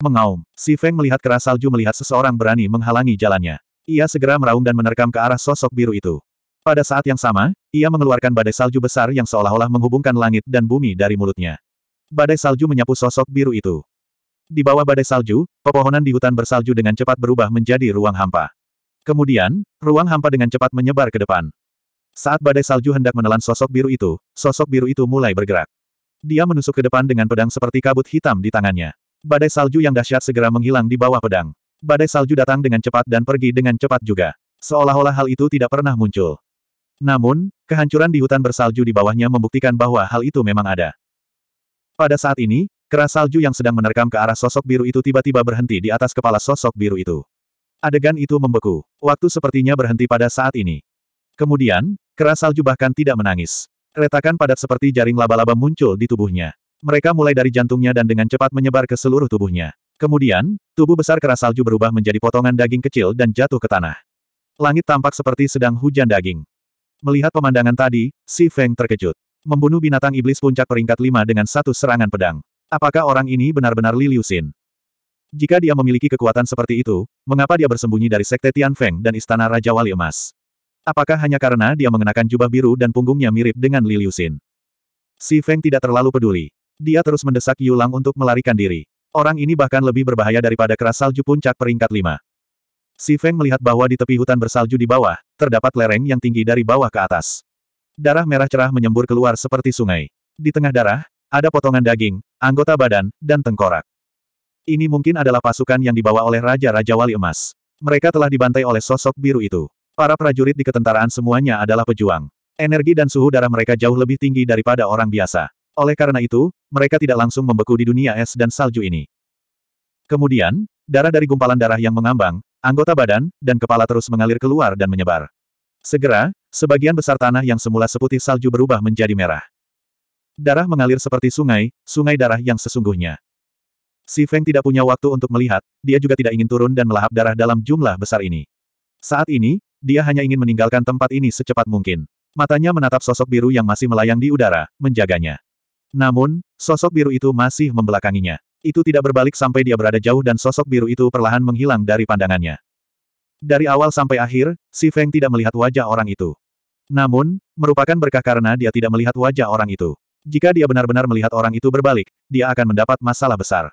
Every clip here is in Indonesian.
Mengaum, si Feng melihat keras salju melihat seseorang berani menghalangi jalannya. Ia segera meraung dan menerkam ke arah sosok biru itu. Pada saat yang sama, ia mengeluarkan badai salju besar yang seolah-olah menghubungkan langit dan bumi dari mulutnya. Badai salju menyapu sosok biru itu. Di bawah badai salju, pepohonan di hutan bersalju dengan cepat berubah menjadi ruang hampa. Kemudian, ruang hampa dengan cepat menyebar ke depan. Saat badai salju hendak menelan sosok biru itu, sosok biru itu mulai bergerak. Dia menusuk ke depan dengan pedang seperti kabut hitam di tangannya. Badai salju yang dahsyat segera menghilang di bawah pedang. Badai salju datang dengan cepat dan pergi dengan cepat juga. Seolah-olah hal itu tidak pernah muncul. Namun, kehancuran di hutan bersalju di bawahnya membuktikan bahwa hal itu memang ada. Pada saat ini, keras salju yang sedang menerkam ke arah sosok biru itu tiba-tiba berhenti di atas kepala sosok biru itu. Adegan itu membeku. Waktu sepertinya berhenti pada saat ini. Kemudian, keras salju bahkan tidak menangis. Retakan padat seperti jaring laba-laba muncul di tubuhnya. Mereka mulai dari jantungnya dan dengan cepat menyebar ke seluruh tubuhnya. Kemudian, tubuh besar keras salju berubah menjadi potongan daging kecil dan jatuh ke tanah. Langit tampak seperti sedang hujan daging. Melihat pemandangan tadi, Si Feng terkejut. Membunuh binatang iblis puncak peringkat lima dengan satu serangan pedang. Apakah orang ini benar-benar Li Liusin? Jika dia memiliki kekuatan seperti itu, mengapa dia bersembunyi dari Sekte Tian Feng dan Istana Raja Wali Emas? Apakah hanya karena dia mengenakan jubah biru dan punggungnya mirip dengan Li Liusin? Si Feng tidak terlalu peduli. Dia terus mendesak Yulang untuk melarikan diri. Orang ini bahkan lebih berbahaya daripada keras salju puncak peringkat 5. Si Feng melihat bahwa di tepi hutan bersalju di bawah, terdapat lereng yang tinggi dari bawah ke atas. Darah merah cerah menyembur keluar seperti sungai. Di tengah darah, ada potongan daging, anggota badan, dan tengkorak. Ini mungkin adalah pasukan yang dibawa oleh Raja-Raja Wali Emas. Mereka telah dibantai oleh sosok biru itu. Para prajurit di ketentaraan semuanya adalah pejuang. Energi dan suhu darah mereka jauh lebih tinggi daripada orang biasa. Oleh karena itu, mereka tidak langsung membeku di dunia es dan salju ini. Kemudian, darah dari gumpalan darah yang mengambang, anggota badan, dan kepala terus mengalir keluar dan menyebar. Segera, sebagian besar tanah yang semula seputih salju berubah menjadi merah. Darah mengalir seperti sungai, sungai darah yang sesungguhnya. Si Feng tidak punya waktu untuk melihat, dia juga tidak ingin turun dan melahap darah dalam jumlah besar ini. Saat ini, dia hanya ingin meninggalkan tempat ini secepat mungkin. Matanya menatap sosok biru yang masih melayang di udara, menjaganya. Namun, Sosok biru itu masih membelakanginya. Itu tidak berbalik sampai dia berada jauh dan sosok biru itu perlahan menghilang dari pandangannya. Dari awal sampai akhir, Si Feng tidak melihat wajah orang itu. Namun, merupakan berkah karena dia tidak melihat wajah orang itu. Jika dia benar-benar melihat orang itu berbalik, dia akan mendapat masalah besar.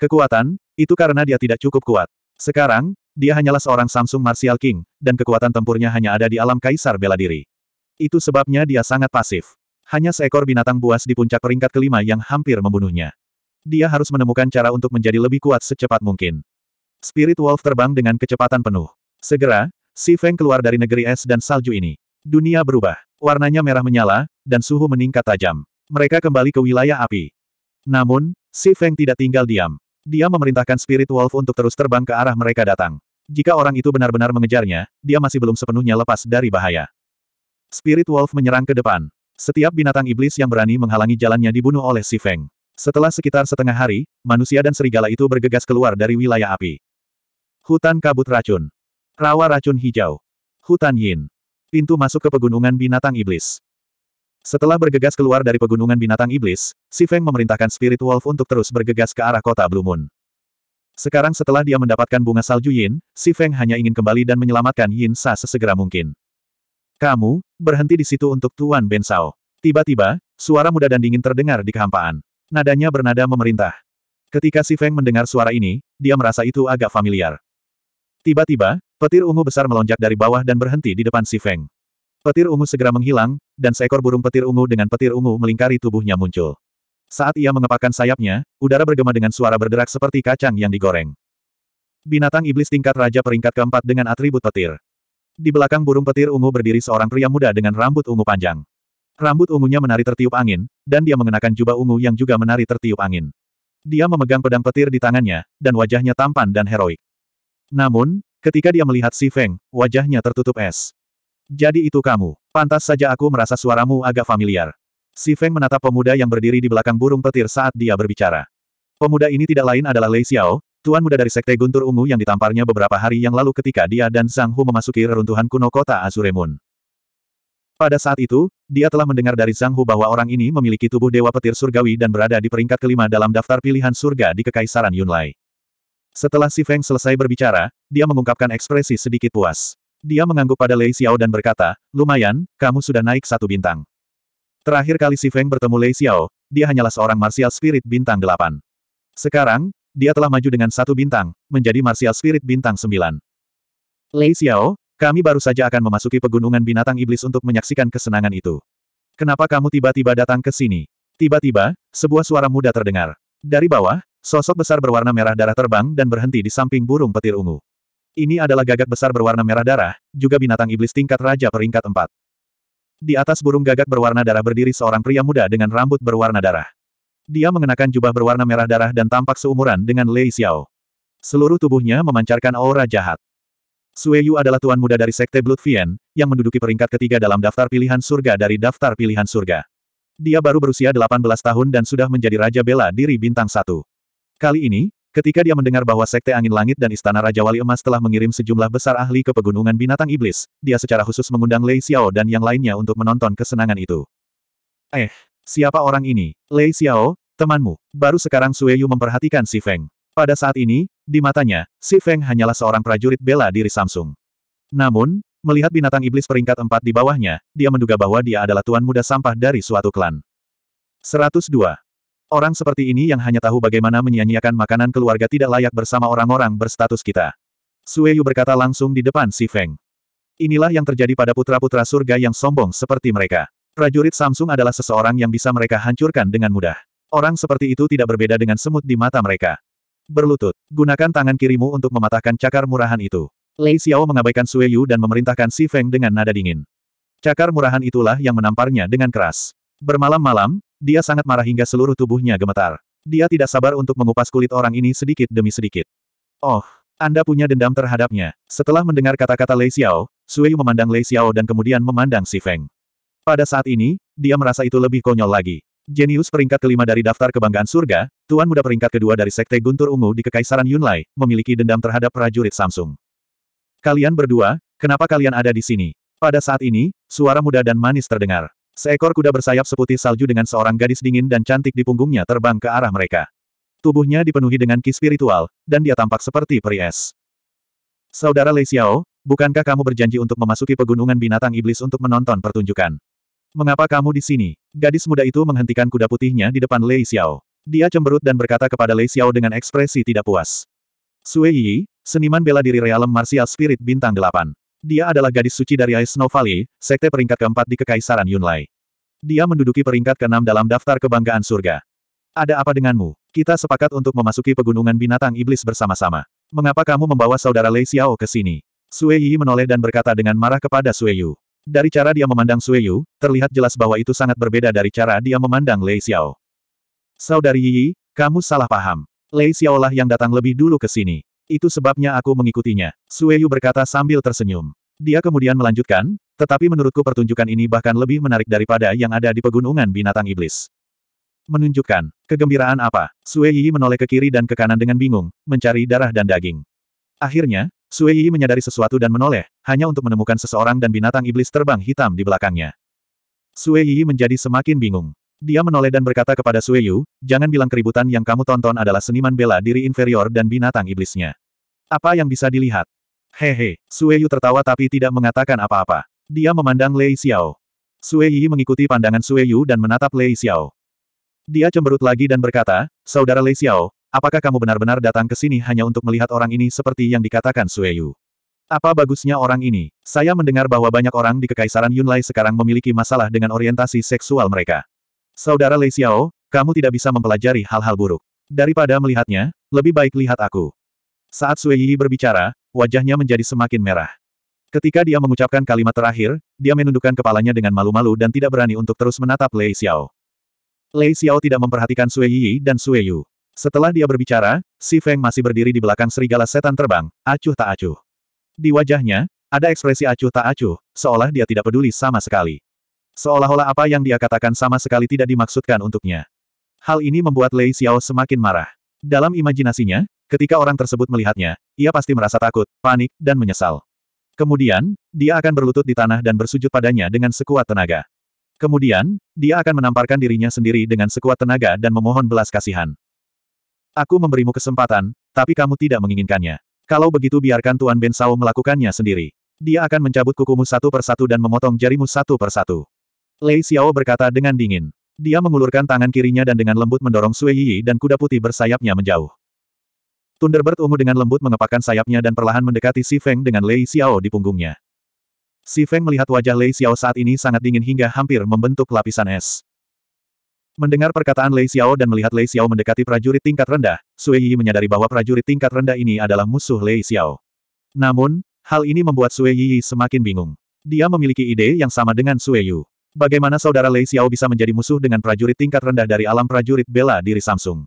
Kekuatan, itu karena dia tidak cukup kuat. Sekarang, dia hanyalah seorang Samsung Martial King, dan kekuatan tempurnya hanya ada di alam kaisar bela diri. Itu sebabnya dia sangat pasif. Hanya seekor binatang buas di puncak peringkat kelima yang hampir membunuhnya. Dia harus menemukan cara untuk menjadi lebih kuat secepat mungkin. Spirit Wolf terbang dengan kecepatan penuh. Segera, Si Feng keluar dari negeri es dan salju ini. Dunia berubah. Warnanya merah menyala, dan suhu meningkat tajam. Mereka kembali ke wilayah api. Namun, Si Feng tidak tinggal diam. Dia memerintahkan Spirit Wolf untuk terus terbang ke arah mereka datang. Jika orang itu benar-benar mengejarnya, dia masih belum sepenuhnya lepas dari bahaya. Spirit Wolf menyerang ke depan. Setiap binatang iblis yang berani menghalangi jalannya dibunuh oleh Si Feng. Setelah sekitar setengah hari, manusia dan serigala itu bergegas keluar dari wilayah api. Hutan kabut racun. Rawa racun hijau. Hutan Yin. Pintu masuk ke pegunungan binatang iblis. Setelah bergegas keluar dari pegunungan binatang iblis, Si Feng memerintahkan Spirit Wolf untuk terus bergegas ke arah kota Blue Moon. Sekarang setelah dia mendapatkan bunga salju Yin, Si Feng hanya ingin kembali dan menyelamatkan Yin Sa sesegera mungkin. Kamu, berhenti di situ untuk Tuan Ben Sao. Tiba-tiba, suara muda dan dingin terdengar di kehampaan. Nadanya bernada memerintah. Ketika Si Feng mendengar suara ini, dia merasa itu agak familiar. Tiba-tiba, petir ungu besar melonjak dari bawah dan berhenti di depan Si Feng. Petir ungu segera menghilang, dan seekor burung petir ungu dengan petir ungu melingkari tubuhnya muncul. Saat ia mengepakkan sayapnya, udara bergema dengan suara berderak seperti kacang yang digoreng. Binatang iblis tingkat raja peringkat keempat dengan atribut petir. Di belakang burung petir ungu berdiri seorang pria muda dengan rambut ungu panjang. Rambut ungunya menari tertiup angin, dan dia mengenakan jubah ungu yang juga menari tertiup angin. Dia memegang pedang petir di tangannya, dan wajahnya tampan dan heroik. Namun, ketika dia melihat Si Feng, wajahnya tertutup es. Jadi itu kamu. Pantas saja aku merasa suaramu agak familiar. Si Feng menatap pemuda yang berdiri di belakang burung petir saat dia berbicara. Pemuda ini tidak lain adalah Lei Xiao, Tuan muda dari Sekte Guntur Ungu yang ditamparnya beberapa hari yang lalu ketika dia dan Zhang Hu memasuki reruntuhan kuno kota Azuremun. Pada saat itu, dia telah mendengar dari Zhang Hu bahwa orang ini memiliki tubuh Dewa Petir Surgawi dan berada di peringkat kelima dalam daftar pilihan surga di Kekaisaran Yunlai. Setelah Si Feng selesai berbicara, dia mengungkapkan ekspresi sedikit puas. Dia mengangguk pada Lei Xiao dan berkata, lumayan, kamu sudah naik satu bintang. Terakhir kali Si Feng bertemu Lei Xiao, dia hanyalah seorang martial spirit bintang delapan. Sekarang, dia telah maju dengan satu bintang, menjadi Martial Spirit bintang 9. Lei Xiao, kami baru saja akan memasuki pegunungan binatang iblis untuk menyaksikan kesenangan itu. Kenapa kamu tiba-tiba datang ke sini? Tiba-tiba, sebuah suara muda terdengar. Dari bawah, sosok besar berwarna merah darah terbang dan berhenti di samping burung petir ungu. Ini adalah gagak besar berwarna merah darah, juga binatang iblis tingkat raja peringkat 4. Di atas burung gagak berwarna darah berdiri seorang pria muda dengan rambut berwarna darah. Dia mengenakan jubah berwarna merah darah dan tampak seumuran dengan Lei Xiao. Seluruh tubuhnya memancarkan aura jahat. Sue Yu adalah tuan muda dari Sekte Blood Fien, yang menduduki peringkat ketiga dalam daftar pilihan surga dari daftar pilihan surga. Dia baru berusia 18 tahun dan sudah menjadi Raja Bela Diri Bintang satu. Kali ini, ketika dia mendengar bahwa Sekte Angin Langit dan Istana Raja Wali Emas telah mengirim sejumlah besar ahli ke Pegunungan Binatang Iblis, dia secara khusus mengundang Lei Xiao dan yang lainnya untuk menonton kesenangan itu. Eh, siapa orang ini? Lei Xiao, Temanmu. Baru sekarang Sueyu memperhatikan Si Feng. Pada saat ini, di matanya, Si Feng hanyalah seorang prajurit bela diri Samsung. Namun, melihat binatang iblis peringkat empat di bawahnya, dia menduga bahwa dia adalah tuan muda sampah dari suatu klan. 102. Orang seperti ini yang hanya tahu bagaimana menyia-nyiakan makanan keluarga tidak layak bersama orang-orang berstatus kita. Sueyu berkata langsung di depan Si Feng. Inilah yang terjadi pada putra-putra surga yang sombong seperti mereka. Prajurit Samsung adalah seseorang yang bisa mereka hancurkan dengan mudah. Orang seperti itu tidak berbeda dengan semut di mata mereka. Berlutut, gunakan tangan kirimu untuk mematahkan cakar murahan itu. Lei Xiao mengabaikan Sue Yu dan memerintahkan Si Feng dengan nada dingin. Cakar murahan itulah yang menamparnya dengan keras. Bermalam-malam, dia sangat marah hingga seluruh tubuhnya gemetar. Dia tidak sabar untuk mengupas kulit orang ini sedikit demi sedikit. Oh, Anda punya dendam terhadapnya. Setelah mendengar kata-kata Lei Xiao, Sue Yu memandang Lei Xiao dan kemudian memandang Si Feng. Pada saat ini, dia merasa itu lebih konyol lagi. Jenius peringkat kelima dari daftar kebanggaan surga, Tuan Muda peringkat kedua dari Sekte Guntur Ungu di Kekaisaran Yunlai, memiliki dendam terhadap prajurit Samsung. Kalian berdua, kenapa kalian ada di sini? Pada saat ini, suara muda dan manis terdengar. Seekor kuda bersayap seputih salju dengan seorang gadis dingin dan cantik di punggungnya terbang ke arah mereka. Tubuhnya dipenuhi dengan ki spiritual, dan dia tampak seperti peri es. Saudara Lei Xiao, bukankah kamu berjanji untuk memasuki pegunungan binatang iblis untuk menonton pertunjukan? Mengapa kamu di sini? Gadis muda itu menghentikan kuda putihnya di depan Lei Xiao. Dia cemberut dan berkata kepada Lei Xiao dengan ekspresi tidak puas. Sue Yi, seniman bela diri realem martial spirit bintang delapan. Dia adalah gadis suci dari Ice Snow Valley, sekte peringkat keempat di Kekaisaran Yunlai. Dia menduduki peringkat keenam dalam daftar kebanggaan surga. Ada apa denganmu? Kita sepakat untuk memasuki pegunungan binatang iblis bersama-sama. Mengapa kamu membawa saudara Lei Xiao ke sini? Sue Yi menoleh dan berkata dengan marah kepada Sue Yu. Dari cara dia memandang Sui Yu, terlihat jelas bahwa itu sangat berbeda dari cara dia memandang Lei Xiao. Saudari Yi, kamu salah paham. Lei Xiao lah yang datang lebih dulu ke sini. Itu sebabnya aku mengikutinya. Sui Yu berkata sambil tersenyum. Dia kemudian melanjutkan, tetapi menurutku pertunjukan ini bahkan lebih menarik daripada yang ada di pegunungan binatang iblis. Menunjukkan, kegembiraan apa? Sui Yi menoleh ke kiri dan ke kanan dengan bingung, mencari darah dan daging. Akhirnya, Sue Yi menyadari sesuatu dan menoleh, hanya untuk menemukan seseorang dan binatang iblis terbang hitam di belakangnya. Sue Yi menjadi semakin bingung. Dia menoleh dan berkata kepada Sue Yu, jangan bilang keributan yang kamu tonton adalah seniman bela diri inferior dan binatang iblisnya. Apa yang bisa dilihat? Hehe, Sue Yu tertawa tapi tidak mengatakan apa-apa. Dia memandang Lei Xiao. Sue Yi mengikuti pandangan Sue Yu dan menatap Lei Xiao. Dia cemberut lagi dan berkata, Saudara Lei Xiao, Apakah kamu benar-benar datang ke sini hanya untuk melihat orang ini seperti yang dikatakan Sueyu? Apa bagusnya orang ini? Saya mendengar bahwa banyak orang di Kekaisaran Yunlai sekarang memiliki masalah dengan orientasi seksual mereka. Saudara Lei Xiao, kamu tidak bisa mempelajari hal-hal buruk. Daripada melihatnya, lebih baik lihat aku. Saat Sueyi berbicara, wajahnya menjadi semakin merah. Ketika dia mengucapkan kalimat terakhir, dia menundukkan kepalanya dengan malu-malu dan tidak berani untuk terus menatap Lei Xiao. Lei Xiao tidak memperhatikan Sue Yi dan Sue Yu. Setelah dia berbicara, Si Feng masih berdiri di belakang serigala setan terbang, acuh tak acuh. Di wajahnya, ada ekspresi acuh tak acuh, seolah dia tidak peduli sama sekali. Seolah-olah apa yang dia katakan sama sekali tidak dimaksudkan untuknya. Hal ini membuat Lei Xiao semakin marah. Dalam imajinasinya, ketika orang tersebut melihatnya, ia pasti merasa takut, panik, dan menyesal. Kemudian, dia akan berlutut di tanah dan bersujud padanya dengan sekuat tenaga. Kemudian, dia akan menamparkan dirinya sendiri dengan sekuat tenaga dan memohon belas kasihan. Aku memberimu kesempatan, tapi kamu tidak menginginkannya. Kalau begitu biarkan Tuan Ben Sao melakukannya sendiri. Dia akan mencabut kukumu satu persatu dan memotong jarimu satu persatu. Lei Xiao berkata dengan dingin. Dia mengulurkan tangan kirinya dan dengan lembut mendorong Sui Yi dan kuda putih bersayapnya menjauh. Thunderbird ungu dengan lembut mengepakkan sayapnya dan perlahan mendekati Si Feng dengan Lei Xiao di punggungnya. Si Feng melihat wajah Lei Xiao saat ini sangat dingin hingga hampir membentuk lapisan es. Mendengar perkataan Lei Xiao dan melihat Lei Xiao mendekati prajurit tingkat rendah, Sui Yi menyadari bahwa prajurit tingkat rendah ini adalah musuh Lei Xiao. Namun, hal ini membuat Sui Yi semakin bingung. Dia memiliki ide yang sama dengan Sui Yu. Bagaimana saudara Lei Xiao bisa menjadi musuh dengan prajurit tingkat rendah dari alam prajurit bela diri Samsung?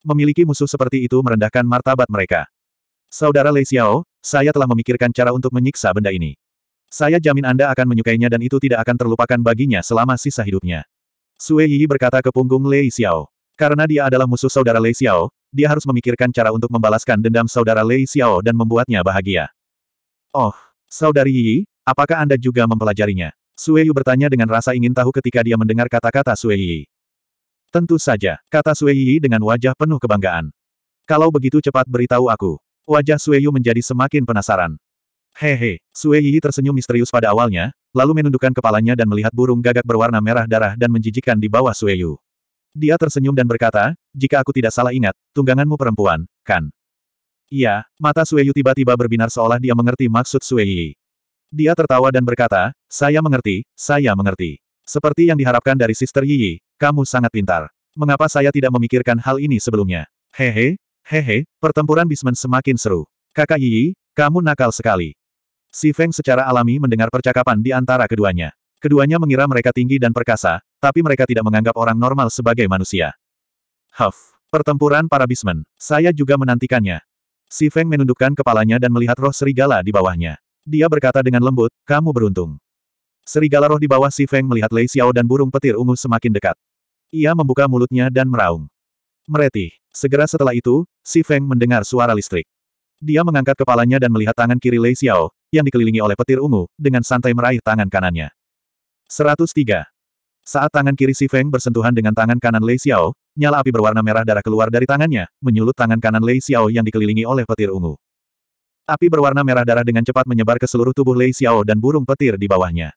Memiliki musuh seperti itu merendahkan martabat mereka. Saudara Lei Xiao, saya telah memikirkan cara untuk menyiksa benda ini. Saya jamin Anda akan menyukainya dan itu tidak akan terlupakan baginya selama sisa hidupnya. Sue Yi berkata ke punggung Lei Xiao. Karena dia adalah musuh saudara Lei Xiao, dia harus memikirkan cara untuk membalaskan dendam saudara Lei Xiao dan membuatnya bahagia. Oh, saudari Yi, apakah Anda juga mempelajarinya? Sue Yu bertanya dengan rasa ingin tahu ketika dia mendengar kata-kata Sue Yi. Tentu saja, kata Sue Yi dengan wajah penuh kebanggaan. Kalau begitu cepat beritahu aku. Wajah Sue Yu menjadi semakin penasaran. Hehe, Sue Yi tersenyum misterius pada awalnya, lalu menundukkan kepalanya dan melihat burung gagak berwarna merah darah dan menjijikan di bawah Sueyu. Dia tersenyum dan berkata, jika aku tidak salah ingat, tungganganmu perempuan, kan? Iya, mata Sueyu tiba-tiba berbinar seolah dia mengerti maksud Sueyi. Dia tertawa dan berkata, saya mengerti, saya mengerti. Seperti yang diharapkan dari Sister Yi, kamu sangat pintar. Mengapa saya tidak memikirkan hal ini sebelumnya? Hehe, hehe, pertempuran Bismen semakin seru. Kakak Yi, kamu nakal sekali. Si Feng secara alami mendengar percakapan di antara keduanya. Keduanya mengira mereka tinggi dan perkasa, tapi mereka tidak menganggap orang normal sebagai manusia. Huff. Pertempuran para bismen. Saya juga menantikannya. Si Feng menundukkan kepalanya dan melihat roh serigala di bawahnya. Dia berkata dengan lembut, kamu beruntung. Serigala roh di bawah Si Feng melihat Lei Xiao dan burung petir ungu semakin dekat. Ia membuka mulutnya dan meraung. Meretih. Segera setelah itu, Si Feng mendengar suara listrik. Dia mengangkat kepalanya dan melihat tangan kiri Lei Xiao, yang dikelilingi oleh petir ungu, dengan santai meraih tangan kanannya. 103. Saat tangan kiri Si Feng bersentuhan dengan tangan kanan Lei Xiao, nyala api berwarna merah darah keluar dari tangannya, menyulut tangan kanan Lei Xiao yang dikelilingi oleh petir ungu. Api berwarna merah darah dengan cepat menyebar ke seluruh tubuh Lei Xiao dan burung petir di bawahnya.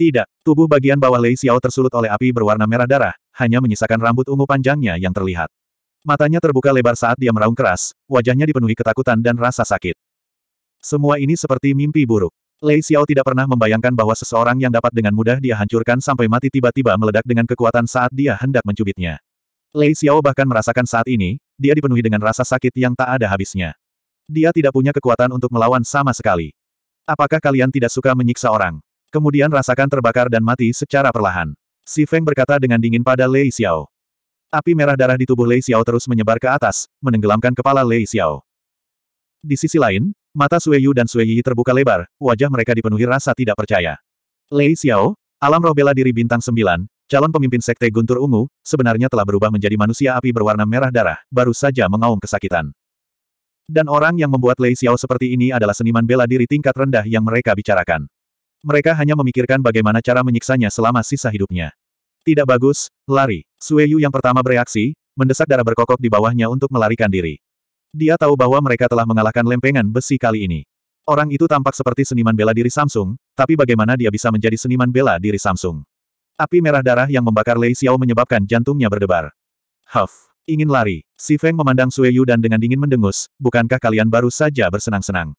Tidak, tubuh bagian bawah Lei Xiao tersulut oleh api berwarna merah darah, hanya menyisakan rambut ungu panjangnya yang terlihat. Matanya terbuka lebar saat dia meraung keras, wajahnya dipenuhi ketakutan dan rasa sakit. Semua ini seperti mimpi buruk. Lei Xiao tidak pernah membayangkan bahwa seseorang yang dapat dengan mudah dia hancurkan sampai mati tiba-tiba meledak dengan kekuatan saat dia hendak mencubitnya. Lei Xiao bahkan merasakan saat ini, dia dipenuhi dengan rasa sakit yang tak ada habisnya. Dia tidak punya kekuatan untuk melawan sama sekali. Apakah kalian tidak suka menyiksa orang? Kemudian rasakan terbakar dan mati secara perlahan. Si Feng berkata dengan dingin pada Lei Xiao. Api merah darah di tubuh Lei Xiao terus menyebar ke atas, menenggelamkan kepala Lei Xiao. Di sisi lain, Mata Sui Yu dan Sui Yi terbuka lebar, wajah mereka dipenuhi rasa tidak percaya. Lei Xiao, alam roh bela diri bintang sembilan, calon pemimpin Sekte Guntur Ungu, sebenarnya telah berubah menjadi manusia api berwarna merah darah, baru saja mengaum kesakitan. Dan orang yang membuat Lei Xiao seperti ini adalah seniman bela diri tingkat rendah yang mereka bicarakan. Mereka hanya memikirkan bagaimana cara menyiksanya selama sisa hidupnya. Tidak bagus, lari. Sui Yu yang pertama bereaksi, mendesak darah berkokok di bawahnya untuk melarikan diri. Dia tahu bahwa mereka telah mengalahkan lempengan besi kali ini. Orang itu tampak seperti seniman bela diri Samsung, tapi bagaimana dia bisa menjadi seniman bela diri Samsung? Api merah darah yang membakar Lei Xiao menyebabkan jantungnya berdebar. Huff, ingin lari. Si Feng memandang Sue Yu dan dengan dingin mendengus, bukankah kalian baru saja bersenang-senang?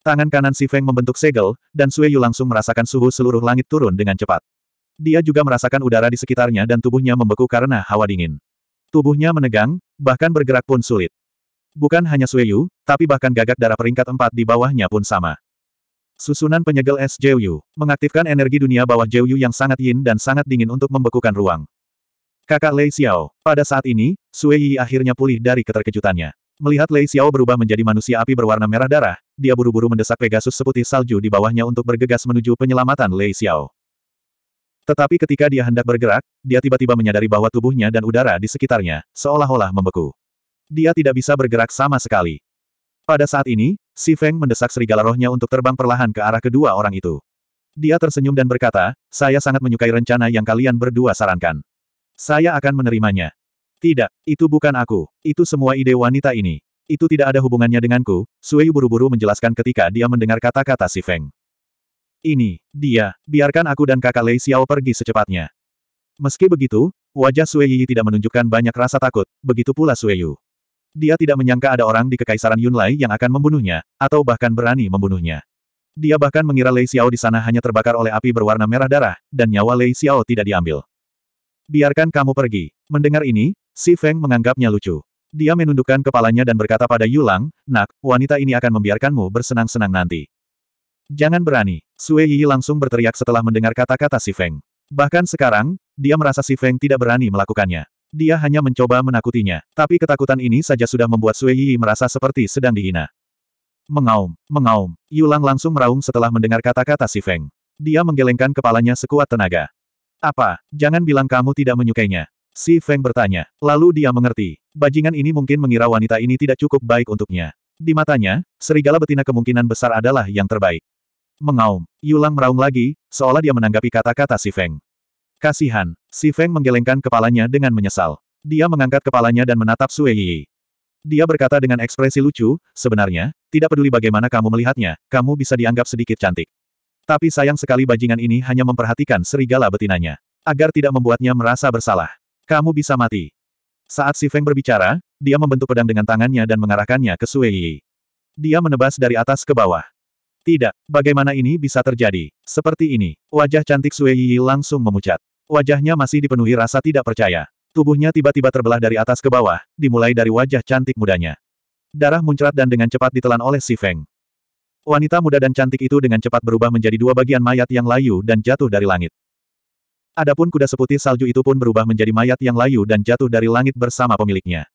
Tangan kanan Si Feng membentuk segel, dan Sue Yu langsung merasakan suhu seluruh langit turun dengan cepat. Dia juga merasakan udara di sekitarnya dan tubuhnya membeku karena hawa dingin. Tubuhnya menegang, bahkan bergerak pun sulit. Bukan hanya Sueyu, tapi bahkan gagak darah peringkat empat di bawahnya pun sama. Susunan penyegel es Jeyu mengaktifkan energi dunia bawah Jeyu yang sangat yin dan sangat dingin untuk membekukan ruang. Kakak Lei Xiao, pada saat ini, Sueyi akhirnya pulih dari keterkejutannya. Melihat Lei Xiao berubah menjadi manusia api berwarna merah darah, dia buru-buru mendesak Pegasus seputih salju di bawahnya untuk bergegas menuju penyelamatan Lei Xiao. Tetapi ketika dia hendak bergerak, dia tiba-tiba menyadari bahwa tubuhnya dan udara di sekitarnya, seolah-olah membeku dia tidak bisa bergerak sama sekali. Pada saat ini, Si Feng mendesak serigala rohnya untuk terbang perlahan ke arah kedua orang itu. Dia tersenyum dan berkata, saya sangat menyukai rencana yang kalian berdua sarankan. Saya akan menerimanya. Tidak, itu bukan aku. Itu semua ide wanita ini. Itu tidak ada hubungannya denganku, Sui buru-buru menjelaskan ketika dia mendengar kata-kata Si Feng. Ini, dia, biarkan aku dan kakak Lei Xiao pergi secepatnya. Meski begitu, wajah Sui Yi tidak menunjukkan banyak rasa takut, begitu pula Sui Yu. Dia tidak menyangka ada orang di Kekaisaran Yunlai yang akan membunuhnya, atau bahkan berani membunuhnya. Dia bahkan mengira Lei Xiao di sana hanya terbakar oleh api berwarna merah darah, dan nyawa Lei Xiao tidak diambil. Biarkan kamu pergi. Mendengar ini, Si Feng menganggapnya lucu. Dia menundukkan kepalanya dan berkata pada Yulang, Nak, wanita ini akan membiarkanmu bersenang-senang nanti. Jangan berani. Sue Yi langsung berteriak setelah mendengar kata-kata Si Feng. Bahkan sekarang, dia merasa Si Feng tidak berani melakukannya. Dia hanya mencoba menakutinya, tapi ketakutan ini saja sudah membuat Sui Yi merasa seperti sedang dihina. Mengaum, mengaum, Yulang langsung meraung setelah mendengar kata-kata si Feng. Dia menggelengkan kepalanya sekuat tenaga. Apa, jangan bilang kamu tidak menyukainya. Si Feng bertanya. Lalu dia mengerti, bajingan ini mungkin mengira wanita ini tidak cukup baik untuknya. Di matanya, serigala betina kemungkinan besar adalah yang terbaik. Mengaum, Yulang meraung lagi, seolah dia menanggapi kata-kata si Feng. Kasihan, si Feng menggelengkan kepalanya dengan menyesal. Dia mengangkat kepalanya dan menatap Sue Yi. Dia berkata dengan ekspresi lucu, sebenarnya, tidak peduli bagaimana kamu melihatnya, kamu bisa dianggap sedikit cantik. Tapi sayang sekali bajingan ini hanya memperhatikan serigala betinanya. Agar tidak membuatnya merasa bersalah. Kamu bisa mati. Saat Si Feng berbicara, dia membentuk pedang dengan tangannya dan mengarahkannya ke Sue Yi. Dia menebas dari atas ke bawah. Tidak, bagaimana ini bisa terjadi? Seperti ini, wajah cantik Sue Yi langsung memucat. Wajahnya masih dipenuhi rasa tidak percaya. Tubuhnya tiba-tiba terbelah dari atas ke bawah, dimulai dari wajah cantik mudanya. Darah muncrat dan dengan cepat ditelan oleh si Feng. Wanita muda dan cantik itu dengan cepat berubah menjadi dua bagian mayat yang layu dan jatuh dari langit. Adapun kuda seputih salju itu pun berubah menjadi mayat yang layu dan jatuh dari langit bersama pemiliknya.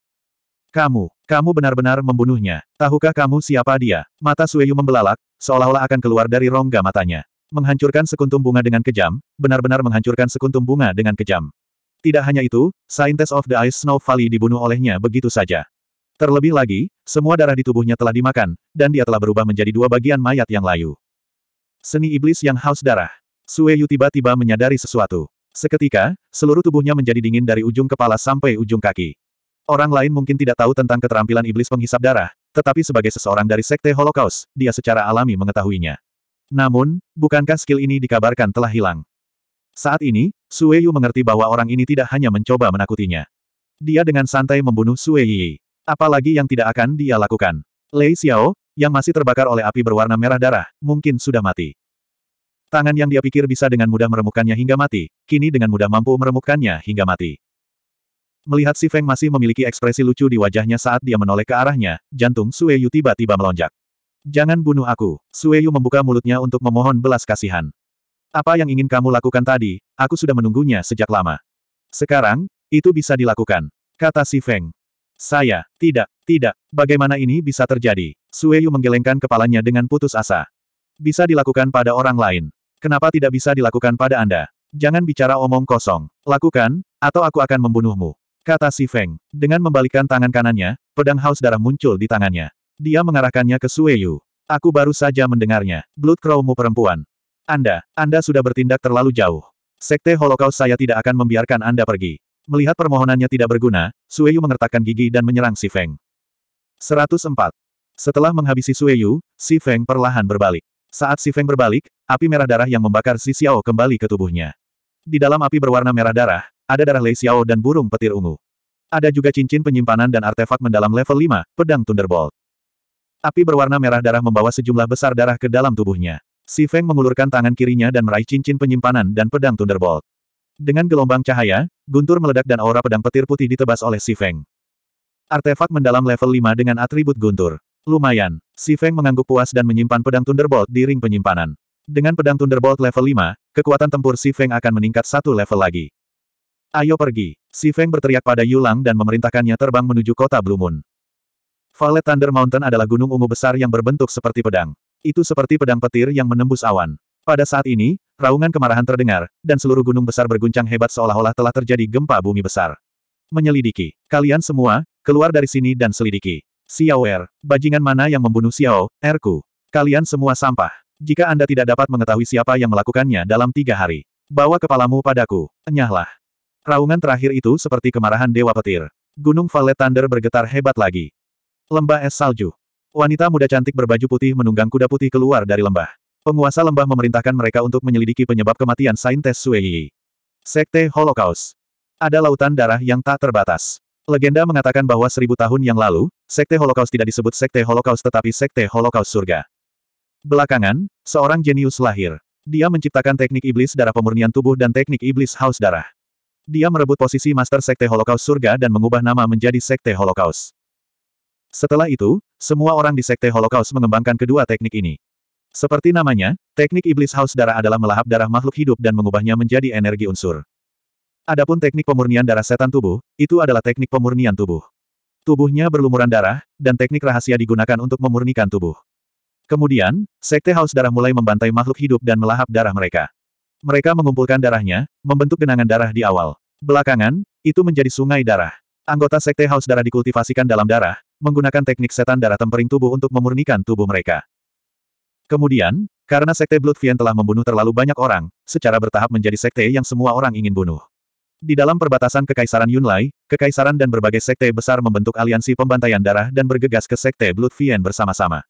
Kamu, kamu benar-benar membunuhnya. Tahukah kamu siapa dia? Mata Sueyu membelalak, seolah-olah akan keluar dari rongga matanya menghancurkan sekuntum bunga dengan kejam, benar-benar menghancurkan sekuntum bunga dengan kejam. Tidak hanya itu, Scientist of the Ice Snow Valley dibunuh olehnya begitu saja. Terlebih lagi, semua darah di tubuhnya telah dimakan, dan dia telah berubah menjadi dua bagian mayat yang layu. Seni iblis yang haus darah. Sue Yu tiba-tiba menyadari sesuatu. Seketika, seluruh tubuhnya menjadi dingin dari ujung kepala sampai ujung kaki. Orang lain mungkin tidak tahu tentang keterampilan iblis penghisap darah, tetapi sebagai seseorang dari Sekte Holocaust, dia secara alami mengetahuinya. Namun, bukankah skill ini dikabarkan telah hilang? Saat ini, Sue mengerti bahwa orang ini tidak hanya mencoba menakutinya. Dia dengan santai membunuh Sue Yi. Apalagi yang tidak akan dia lakukan. Lei Xiao, yang masih terbakar oleh api berwarna merah darah, mungkin sudah mati. Tangan yang dia pikir bisa dengan mudah meremukkannya hingga mati, kini dengan mudah mampu meremukkannya hingga mati. Melihat si Feng masih memiliki ekspresi lucu di wajahnya saat dia menoleh ke arahnya, jantung Sue tiba-tiba melonjak. Jangan bunuh aku. Sueyu membuka mulutnya untuk memohon belas kasihan. Apa yang ingin kamu lakukan tadi, aku sudah menunggunya sejak lama. Sekarang, itu bisa dilakukan. Kata si Feng. Saya, tidak, tidak, bagaimana ini bisa terjadi? Sueyu menggelengkan kepalanya dengan putus asa. Bisa dilakukan pada orang lain. Kenapa tidak bisa dilakukan pada Anda? Jangan bicara omong kosong. Lakukan, atau aku akan membunuhmu. Kata si Feng. Dengan membalikkan tangan kanannya, pedang haus darah muncul di tangannya. Dia mengarahkannya ke Sueyu. Aku baru saja mendengarnya. Blood Crowmu perempuan. Anda, Anda sudah bertindak terlalu jauh. Sekte Holocaust saya tidak akan membiarkan Anda pergi. Melihat permohonannya tidak berguna, Sueyu mengertakkan gigi dan menyerang Si Feng. 104. Setelah menghabisi Sueyu, Si Feng perlahan berbalik. Saat Si Feng berbalik, api merah darah yang membakar Si Xiao kembali ke tubuhnya. Di dalam api berwarna merah darah, ada darah Lei Xiao dan burung petir ungu. Ada juga cincin penyimpanan dan artefak mendalam level 5, pedang Thunderbolt. Api berwarna merah darah membawa sejumlah besar darah ke dalam tubuhnya. Si Feng mengulurkan tangan kirinya dan meraih cincin penyimpanan dan pedang Thunderbolt. Dengan gelombang cahaya, guntur meledak dan aura pedang petir putih ditebas oleh Si Feng. Artefak mendalam level 5 dengan atribut guntur. Lumayan, Si Feng mengangguk puas dan menyimpan pedang Thunderbolt di ring penyimpanan. Dengan pedang Thunderbolt level 5, kekuatan tempur Si Feng akan meningkat satu level lagi. Ayo pergi. Si Feng berteriak pada Yulang dan memerintahkannya terbang menuju kota Blue Moon. Valet Thunder Mountain adalah gunung ungu besar yang berbentuk seperti pedang. Itu seperti pedang petir yang menembus awan. Pada saat ini, raungan kemarahan terdengar, dan seluruh gunung besar berguncang hebat seolah-olah telah terjadi gempa bumi besar. Menyelidiki. Kalian semua, keluar dari sini dan selidiki. Xiao Er, bajingan mana yang membunuh Xiao, Erku? Kalian semua sampah. Jika Anda tidak dapat mengetahui siapa yang melakukannya dalam tiga hari, bawa kepalamu padaku, enyahlah. Raungan terakhir itu seperti kemarahan Dewa Petir. Gunung Valet Thunder bergetar hebat lagi. Lembah es salju. Wanita muda cantik berbaju putih menunggang kuda putih keluar dari lembah. Penguasa lembah memerintahkan mereka untuk menyelidiki penyebab kematian Saintes Sueyi. Sekte Holocaust. Ada lautan darah yang tak terbatas. Legenda mengatakan bahwa seribu tahun yang lalu, Sekte Holocaust tidak disebut Sekte Holocaust tetapi Sekte Holocaust Surga. Belakangan, seorang jenius lahir. Dia menciptakan teknik iblis darah pemurnian tubuh dan teknik iblis haus darah. Dia merebut posisi Master Sekte Holocaust Surga dan mengubah nama menjadi Sekte Holocaust. Setelah itu, semua orang di Sekte Holocaust mengembangkan kedua teknik ini. Seperti namanya, teknik Iblis Haus Darah adalah melahap darah makhluk hidup dan mengubahnya menjadi energi unsur. Adapun teknik pemurnian darah setan tubuh, itu adalah teknik pemurnian tubuh. Tubuhnya berlumuran darah, dan teknik rahasia digunakan untuk memurnikan tubuh. Kemudian, Sekte Haus Darah mulai membantai makhluk hidup dan melahap darah mereka. Mereka mengumpulkan darahnya, membentuk genangan darah di awal. Belakangan, itu menjadi sungai darah. Anggota Sekte Haus Darah dikultivasikan dalam darah, menggunakan teknik setan darah tempering tubuh untuk memurnikan tubuh mereka. Kemudian, karena Sekte Bloodfiend telah membunuh terlalu banyak orang, secara bertahap menjadi sekte yang semua orang ingin bunuh. Di dalam perbatasan Kekaisaran Yunlai, Kekaisaran dan berbagai sekte besar membentuk aliansi pembantaian darah dan bergegas ke Sekte Bloodfiend bersama-sama.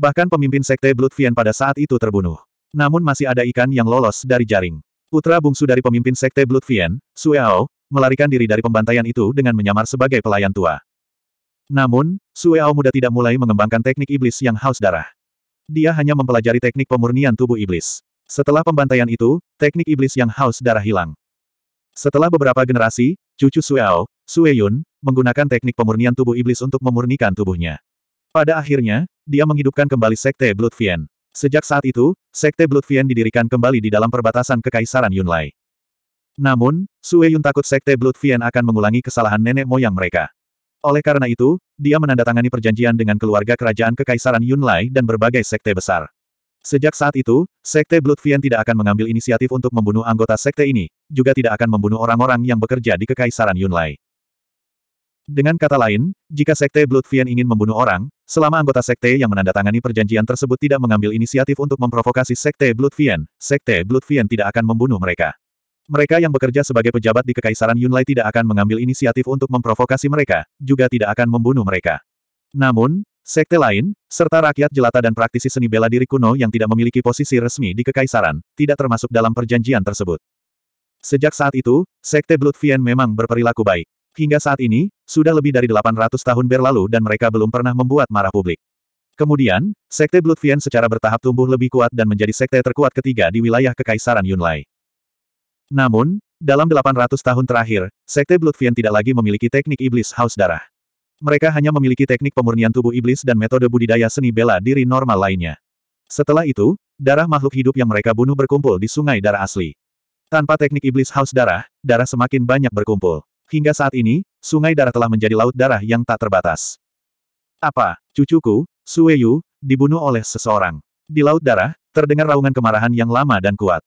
Bahkan pemimpin Sekte Bloodfiend pada saat itu terbunuh. Namun masih ada ikan yang lolos dari jaring. Putra bungsu dari pemimpin Sekte Bloodfiend, Sueao, melarikan diri dari pembantaian itu dengan menyamar sebagai pelayan tua. Namun, Sueao muda tidak mulai mengembangkan teknik iblis yang haus darah. Dia hanya mempelajari teknik pemurnian tubuh iblis. Setelah pembantaian itu, teknik iblis yang haus darah hilang. Setelah beberapa generasi, cucu Sueao, Sue Yun, menggunakan teknik pemurnian tubuh iblis untuk memurnikan tubuhnya. Pada akhirnya, dia menghidupkan kembali Sekte Blood Vien. Sejak saat itu, Sekte Blood Vien didirikan kembali di dalam perbatasan Kekaisaran Yunlai. Namun, Sue Yun takut Sekte Blood Vien akan mengulangi kesalahan nenek moyang mereka. Oleh karena itu, dia menandatangani perjanjian dengan keluarga kerajaan Kekaisaran Yunlai dan berbagai sekte besar. Sejak saat itu, Sekte Bloodfiend tidak akan mengambil inisiatif untuk membunuh anggota sekte ini, juga tidak akan membunuh orang-orang yang bekerja di Kekaisaran Yunlai. Dengan kata lain, jika Sekte Bloodfiend ingin membunuh orang, selama anggota sekte yang menandatangani perjanjian tersebut tidak mengambil inisiatif untuk memprovokasi Sekte Bloodfiend, Sekte Bloodfiend tidak akan membunuh mereka. Mereka yang bekerja sebagai pejabat di Kekaisaran Yunlai tidak akan mengambil inisiatif untuk memprovokasi mereka, juga tidak akan membunuh mereka. Namun, sekte lain, serta rakyat jelata dan praktisi seni bela diri kuno yang tidak memiliki posisi resmi di Kekaisaran, tidak termasuk dalam perjanjian tersebut. Sejak saat itu, sekte Blood memang berperilaku baik. Hingga saat ini, sudah lebih dari 800 tahun berlalu dan mereka belum pernah membuat marah publik. Kemudian, sekte Blood secara bertahap tumbuh lebih kuat dan menjadi sekte terkuat ketiga di wilayah Kekaisaran Yunlai. Namun, dalam 800 tahun terakhir, Sekte Bloodfiend tidak lagi memiliki teknik iblis haus darah. Mereka hanya memiliki teknik pemurnian tubuh iblis dan metode budidaya seni bela diri normal lainnya. Setelah itu, darah makhluk hidup yang mereka bunuh berkumpul di sungai darah asli. Tanpa teknik iblis haus darah, darah semakin banyak berkumpul. Hingga saat ini, sungai darah telah menjadi laut darah yang tak terbatas. Apa, cucuku, Sueyu, dibunuh oleh seseorang. Di laut darah, terdengar raungan kemarahan yang lama dan kuat.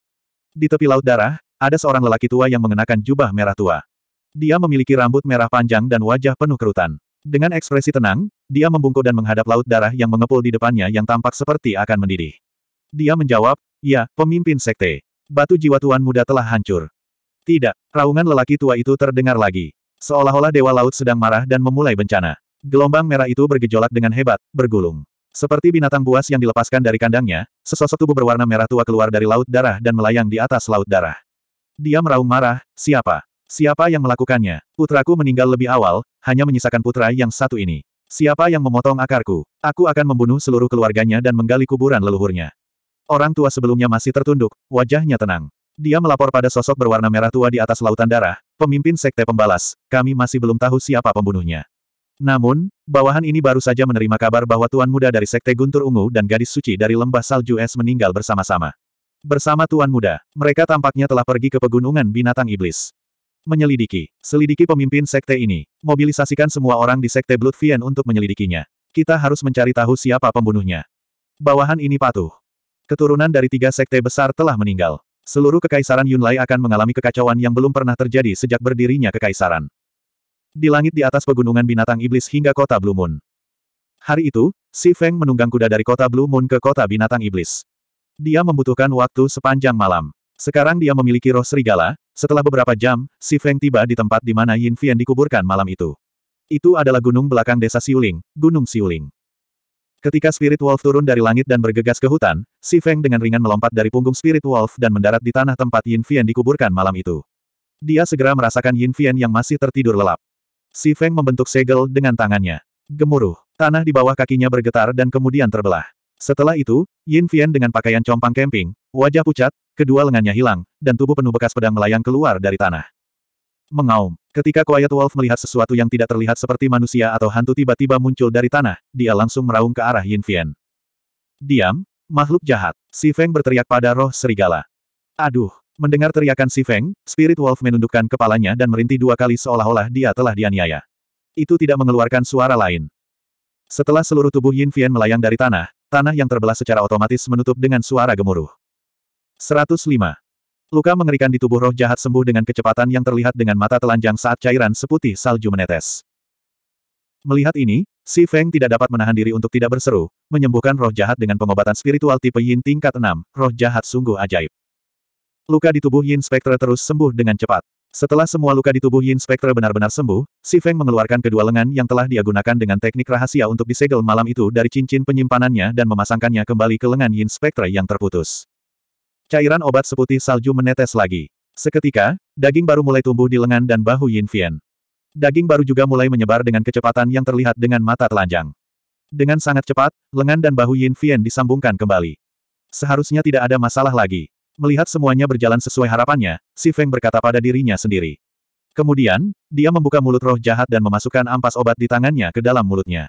Di tepi laut darah, ada seorang lelaki tua yang mengenakan jubah merah tua. Dia memiliki rambut merah panjang dan wajah penuh kerutan. Dengan ekspresi tenang, dia membungkuk dan menghadap laut darah yang mengepul di depannya yang tampak seperti akan mendidih. Dia menjawab, ya, pemimpin sekte. Batu jiwa tuan muda telah hancur. Tidak, raungan lelaki tua itu terdengar lagi. Seolah-olah Dewa Laut sedang marah dan memulai bencana. Gelombang merah itu bergejolak dengan hebat, bergulung. Seperti binatang buas yang dilepaskan dari kandangnya, sesosok tubuh berwarna merah tua keluar dari laut darah dan melayang di atas laut darah. Dia meraung marah, siapa? Siapa yang melakukannya? Putraku meninggal lebih awal, hanya menyisakan putra yang satu ini. Siapa yang memotong akarku? Aku akan membunuh seluruh keluarganya dan menggali kuburan leluhurnya. Orang tua sebelumnya masih tertunduk, wajahnya tenang. Dia melapor pada sosok berwarna merah tua di atas lautan darah, pemimpin sekte pembalas, kami masih belum tahu siapa pembunuhnya. Namun, bawahan ini baru saja menerima kabar bahwa tuan muda dari sekte Guntur Ungu dan gadis suci dari lembah salju es meninggal bersama-sama. Bersama Tuan Muda, mereka tampaknya telah pergi ke Pegunungan Binatang Iblis. Menyelidiki, selidiki pemimpin sekte ini, mobilisasikan semua orang di sekte Bloodfian untuk menyelidikinya. Kita harus mencari tahu siapa pembunuhnya. Bawahan ini patuh. Keturunan dari tiga sekte besar telah meninggal. Seluruh kekaisaran Yunlai akan mengalami kekacauan yang belum pernah terjadi sejak berdirinya kekaisaran. Di langit di atas pegunungan binatang iblis hingga kota Blue Moon. Hari itu, Si Feng menunggang kuda dari kota Blue Moon ke kota binatang iblis. Dia membutuhkan waktu sepanjang malam. Sekarang dia memiliki roh serigala, setelah beberapa jam, Si Feng tiba di tempat di mana Yin Fian dikuburkan malam itu. Itu adalah gunung belakang desa Siuling, Gunung Siuling. Ketika Spirit Wolf turun dari langit dan bergegas ke hutan, Si Feng dengan ringan melompat dari punggung Spirit Wolf dan mendarat di tanah tempat Yin Fian dikuburkan malam itu. Dia segera merasakan Yin Fian yang masih tertidur lelap. Si Feng membentuk segel dengan tangannya. Gemuruh, tanah di bawah kakinya bergetar dan kemudian terbelah. Setelah itu, Yin Fian dengan pakaian compang camping, wajah pucat, kedua lengannya hilang, dan tubuh penuh bekas pedang melayang keluar dari tanah. Mengaum. Ketika Quiet Wolf melihat sesuatu yang tidak terlihat seperti manusia atau hantu tiba-tiba muncul dari tanah, dia langsung meraung ke arah Yin Fian. Diam, makhluk jahat. Si Feng berteriak pada roh serigala. Aduh. Mendengar teriakan si Feng, Spirit Wolf menundukkan kepalanya dan merintih dua kali seolah-olah dia telah dianiaya. Itu tidak mengeluarkan suara lain. Setelah seluruh tubuh Yin Fian melayang dari tanah, Tanah yang terbelah secara otomatis menutup dengan suara gemuruh. 105. Luka mengerikan di tubuh roh jahat sembuh dengan kecepatan yang terlihat dengan mata telanjang saat cairan seputih salju menetes. Melihat ini, Si Feng tidak dapat menahan diri untuk tidak berseru, menyembuhkan roh jahat dengan pengobatan spiritual tipe Yin tingkat 6, roh jahat sungguh ajaib. Luka di tubuh Yin Spectre terus sembuh dengan cepat. Setelah semua luka di tubuh Yin Spectre benar-benar sembuh, Si Feng mengeluarkan kedua lengan yang telah dia gunakan dengan teknik rahasia untuk disegel malam itu dari cincin penyimpanannya dan memasangkannya kembali ke lengan Yin Spectre yang terputus. Cairan obat seputih salju menetes lagi. Seketika, daging baru mulai tumbuh di lengan dan bahu Yin Fian. Daging baru juga mulai menyebar dengan kecepatan yang terlihat dengan mata telanjang. Dengan sangat cepat, lengan dan bahu Yin Fian disambungkan kembali. Seharusnya tidak ada masalah lagi. Melihat semuanya berjalan sesuai harapannya, Si Feng berkata pada dirinya sendiri. Kemudian, dia membuka mulut roh jahat dan memasukkan ampas obat di tangannya ke dalam mulutnya.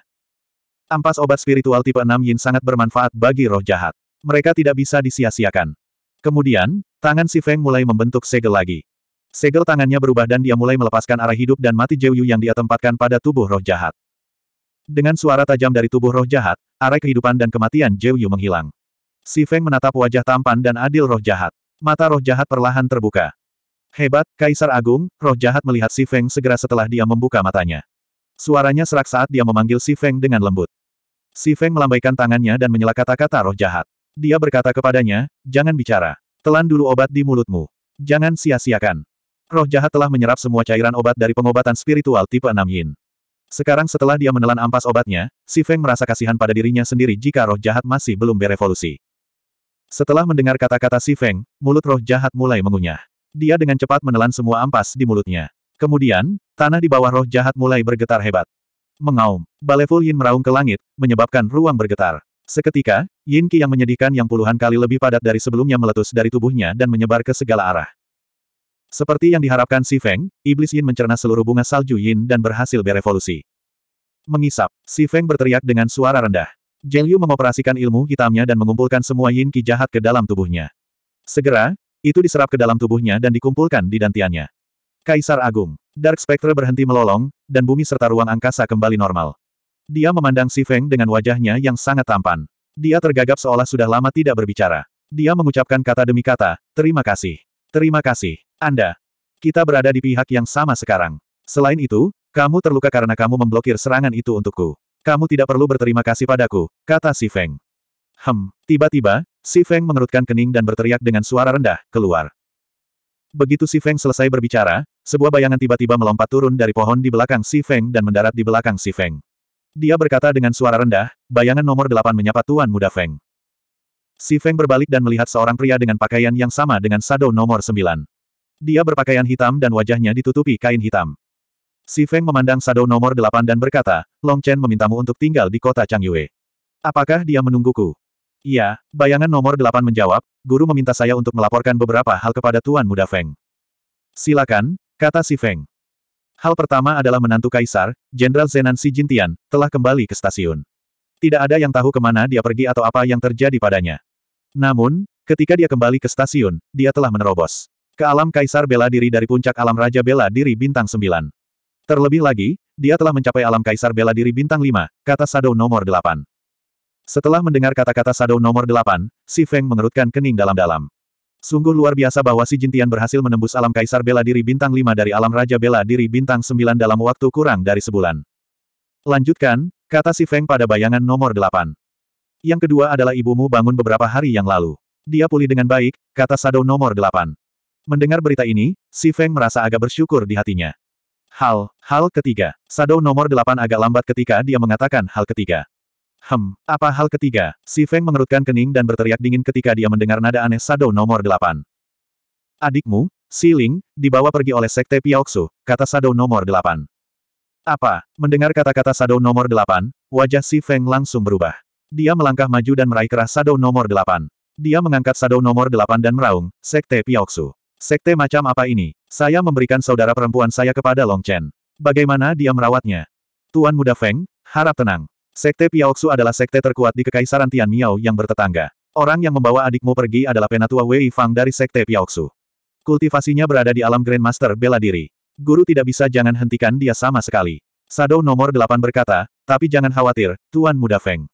Ampas obat spiritual tipe 6 Yin sangat bermanfaat bagi roh jahat. Mereka tidak bisa disia-siakan. Kemudian, tangan Si Feng mulai membentuk segel lagi. Segel tangannya berubah dan dia mulai melepaskan arah hidup dan mati Jiuyu yang dia tempatkan pada tubuh roh jahat. Dengan suara tajam dari tubuh roh jahat, arah kehidupan dan kematian Jiuyu menghilang. Si Feng menatap wajah tampan dan adil roh jahat. Mata roh jahat perlahan terbuka. Hebat, Kaisar Agung, roh jahat melihat Si Feng segera setelah dia membuka matanya. Suaranya serak saat dia memanggil Si Feng dengan lembut. Si Feng melambaikan tangannya dan menyela kata-kata roh jahat. Dia berkata kepadanya, jangan bicara. Telan dulu obat di mulutmu. Jangan sia-siakan. Roh jahat telah menyerap semua cairan obat dari pengobatan spiritual tipe 6 Yin. Sekarang setelah dia menelan ampas obatnya, Si Feng merasa kasihan pada dirinya sendiri jika roh jahat masih belum berevolusi. Setelah mendengar kata-kata Si Feng, mulut roh jahat mulai mengunyah. Dia dengan cepat menelan semua ampas di mulutnya. Kemudian, tanah di bawah roh jahat mulai bergetar hebat. Mengaum, Baleful Yin meraung ke langit, menyebabkan ruang bergetar. Seketika, Yin Qi yang menyedihkan yang puluhan kali lebih padat dari sebelumnya meletus dari tubuhnya dan menyebar ke segala arah. Seperti yang diharapkan Si Feng, Iblis Yin mencerna seluruh bunga salju Yin dan berhasil berevolusi. Mengisap, Si Feng berteriak dengan suara rendah. Zheng Yu mengoperasikan ilmu hitamnya dan mengumpulkan semua yin ki jahat ke dalam tubuhnya. Segera, itu diserap ke dalam tubuhnya dan dikumpulkan di dantiannya. Kaisar Agung, Dark Spectre berhenti melolong, dan bumi serta ruang angkasa kembali normal. Dia memandang Si Feng dengan wajahnya yang sangat tampan. Dia tergagap seolah sudah lama tidak berbicara. Dia mengucapkan kata demi kata, terima kasih. Terima kasih, Anda. Kita berada di pihak yang sama sekarang. Selain itu, kamu terluka karena kamu memblokir serangan itu untukku. Kamu tidak perlu berterima kasih padaku, kata Si Feng. Hem, tiba-tiba, Si Feng mengerutkan kening dan berteriak dengan suara rendah, keluar. Begitu Si Feng selesai berbicara, sebuah bayangan tiba-tiba melompat turun dari pohon di belakang Si Feng dan mendarat di belakang Si Feng. Dia berkata dengan suara rendah, bayangan nomor delapan menyapa Tuan Muda Feng. Si Feng berbalik dan melihat seorang pria dengan pakaian yang sama dengan Sado nomor sembilan. Dia berpakaian hitam dan wajahnya ditutupi kain hitam. Si Feng memandang Shadow nomor delapan dan berkata, Long Chen memintamu untuk tinggal di kota Changyue. Apakah dia menungguku? Iya, bayangan nomor delapan menjawab, guru meminta saya untuk melaporkan beberapa hal kepada Tuan Muda Feng. Silakan, kata si Feng. Hal pertama adalah menantu Kaisar, Jenderal Zenan Si Jintian, telah kembali ke stasiun. Tidak ada yang tahu kemana dia pergi atau apa yang terjadi padanya. Namun, ketika dia kembali ke stasiun, dia telah menerobos. Ke alam Kaisar bela diri dari puncak alam Raja Bela Diri Bintang 9. Terlebih lagi, dia telah mencapai alam kaisar bela diri bintang 5, kata Shadow nomor 8. Setelah mendengar kata-kata Shadow nomor 8, Si Feng mengerutkan kening dalam-dalam. Sungguh luar biasa bahwa Si Jintian berhasil menembus alam kaisar bela diri bintang 5 dari alam raja bela diri bintang 9 dalam waktu kurang dari sebulan. Lanjutkan, kata Si Feng pada bayangan nomor 8. Yang kedua adalah ibumu bangun beberapa hari yang lalu. Dia pulih dengan baik, kata Shadow nomor 8. Mendengar berita ini, Si Feng merasa agak bersyukur di hatinya. Hal, hal ketiga. Shadow nomor delapan agak lambat ketika dia mengatakan hal ketiga. Hem, apa hal ketiga? Si Feng mengerutkan kening dan berteriak dingin ketika dia mendengar nada aneh Shadow nomor delapan. Adikmu, Si Ling, dibawa pergi oleh Sekte Piaoksu, kata Shadow nomor delapan. Apa? Mendengar kata-kata Shadow nomor delapan, wajah Si Feng langsung berubah. Dia melangkah maju dan meraih keras Shadow nomor delapan. Dia mengangkat Shadow nomor delapan dan meraung, Sekte Piaoksu. Sekte macam apa ini? Saya memberikan saudara perempuan saya kepada Long Chen. Bagaimana dia merawatnya? Tuan Muda Feng, harap tenang. Sekte Piaoksu adalah sekte terkuat di Kekaisaran Tian Miao yang bertetangga. Orang yang membawa adikmu pergi adalah penatua Wei Fang dari Sekte Piaoksu. Kultivasinya berada di alam Grandmaster bela diri. Guru tidak bisa jangan hentikan dia sama sekali. Sado nomor 8 berkata, tapi jangan khawatir, Tuan Muda Feng.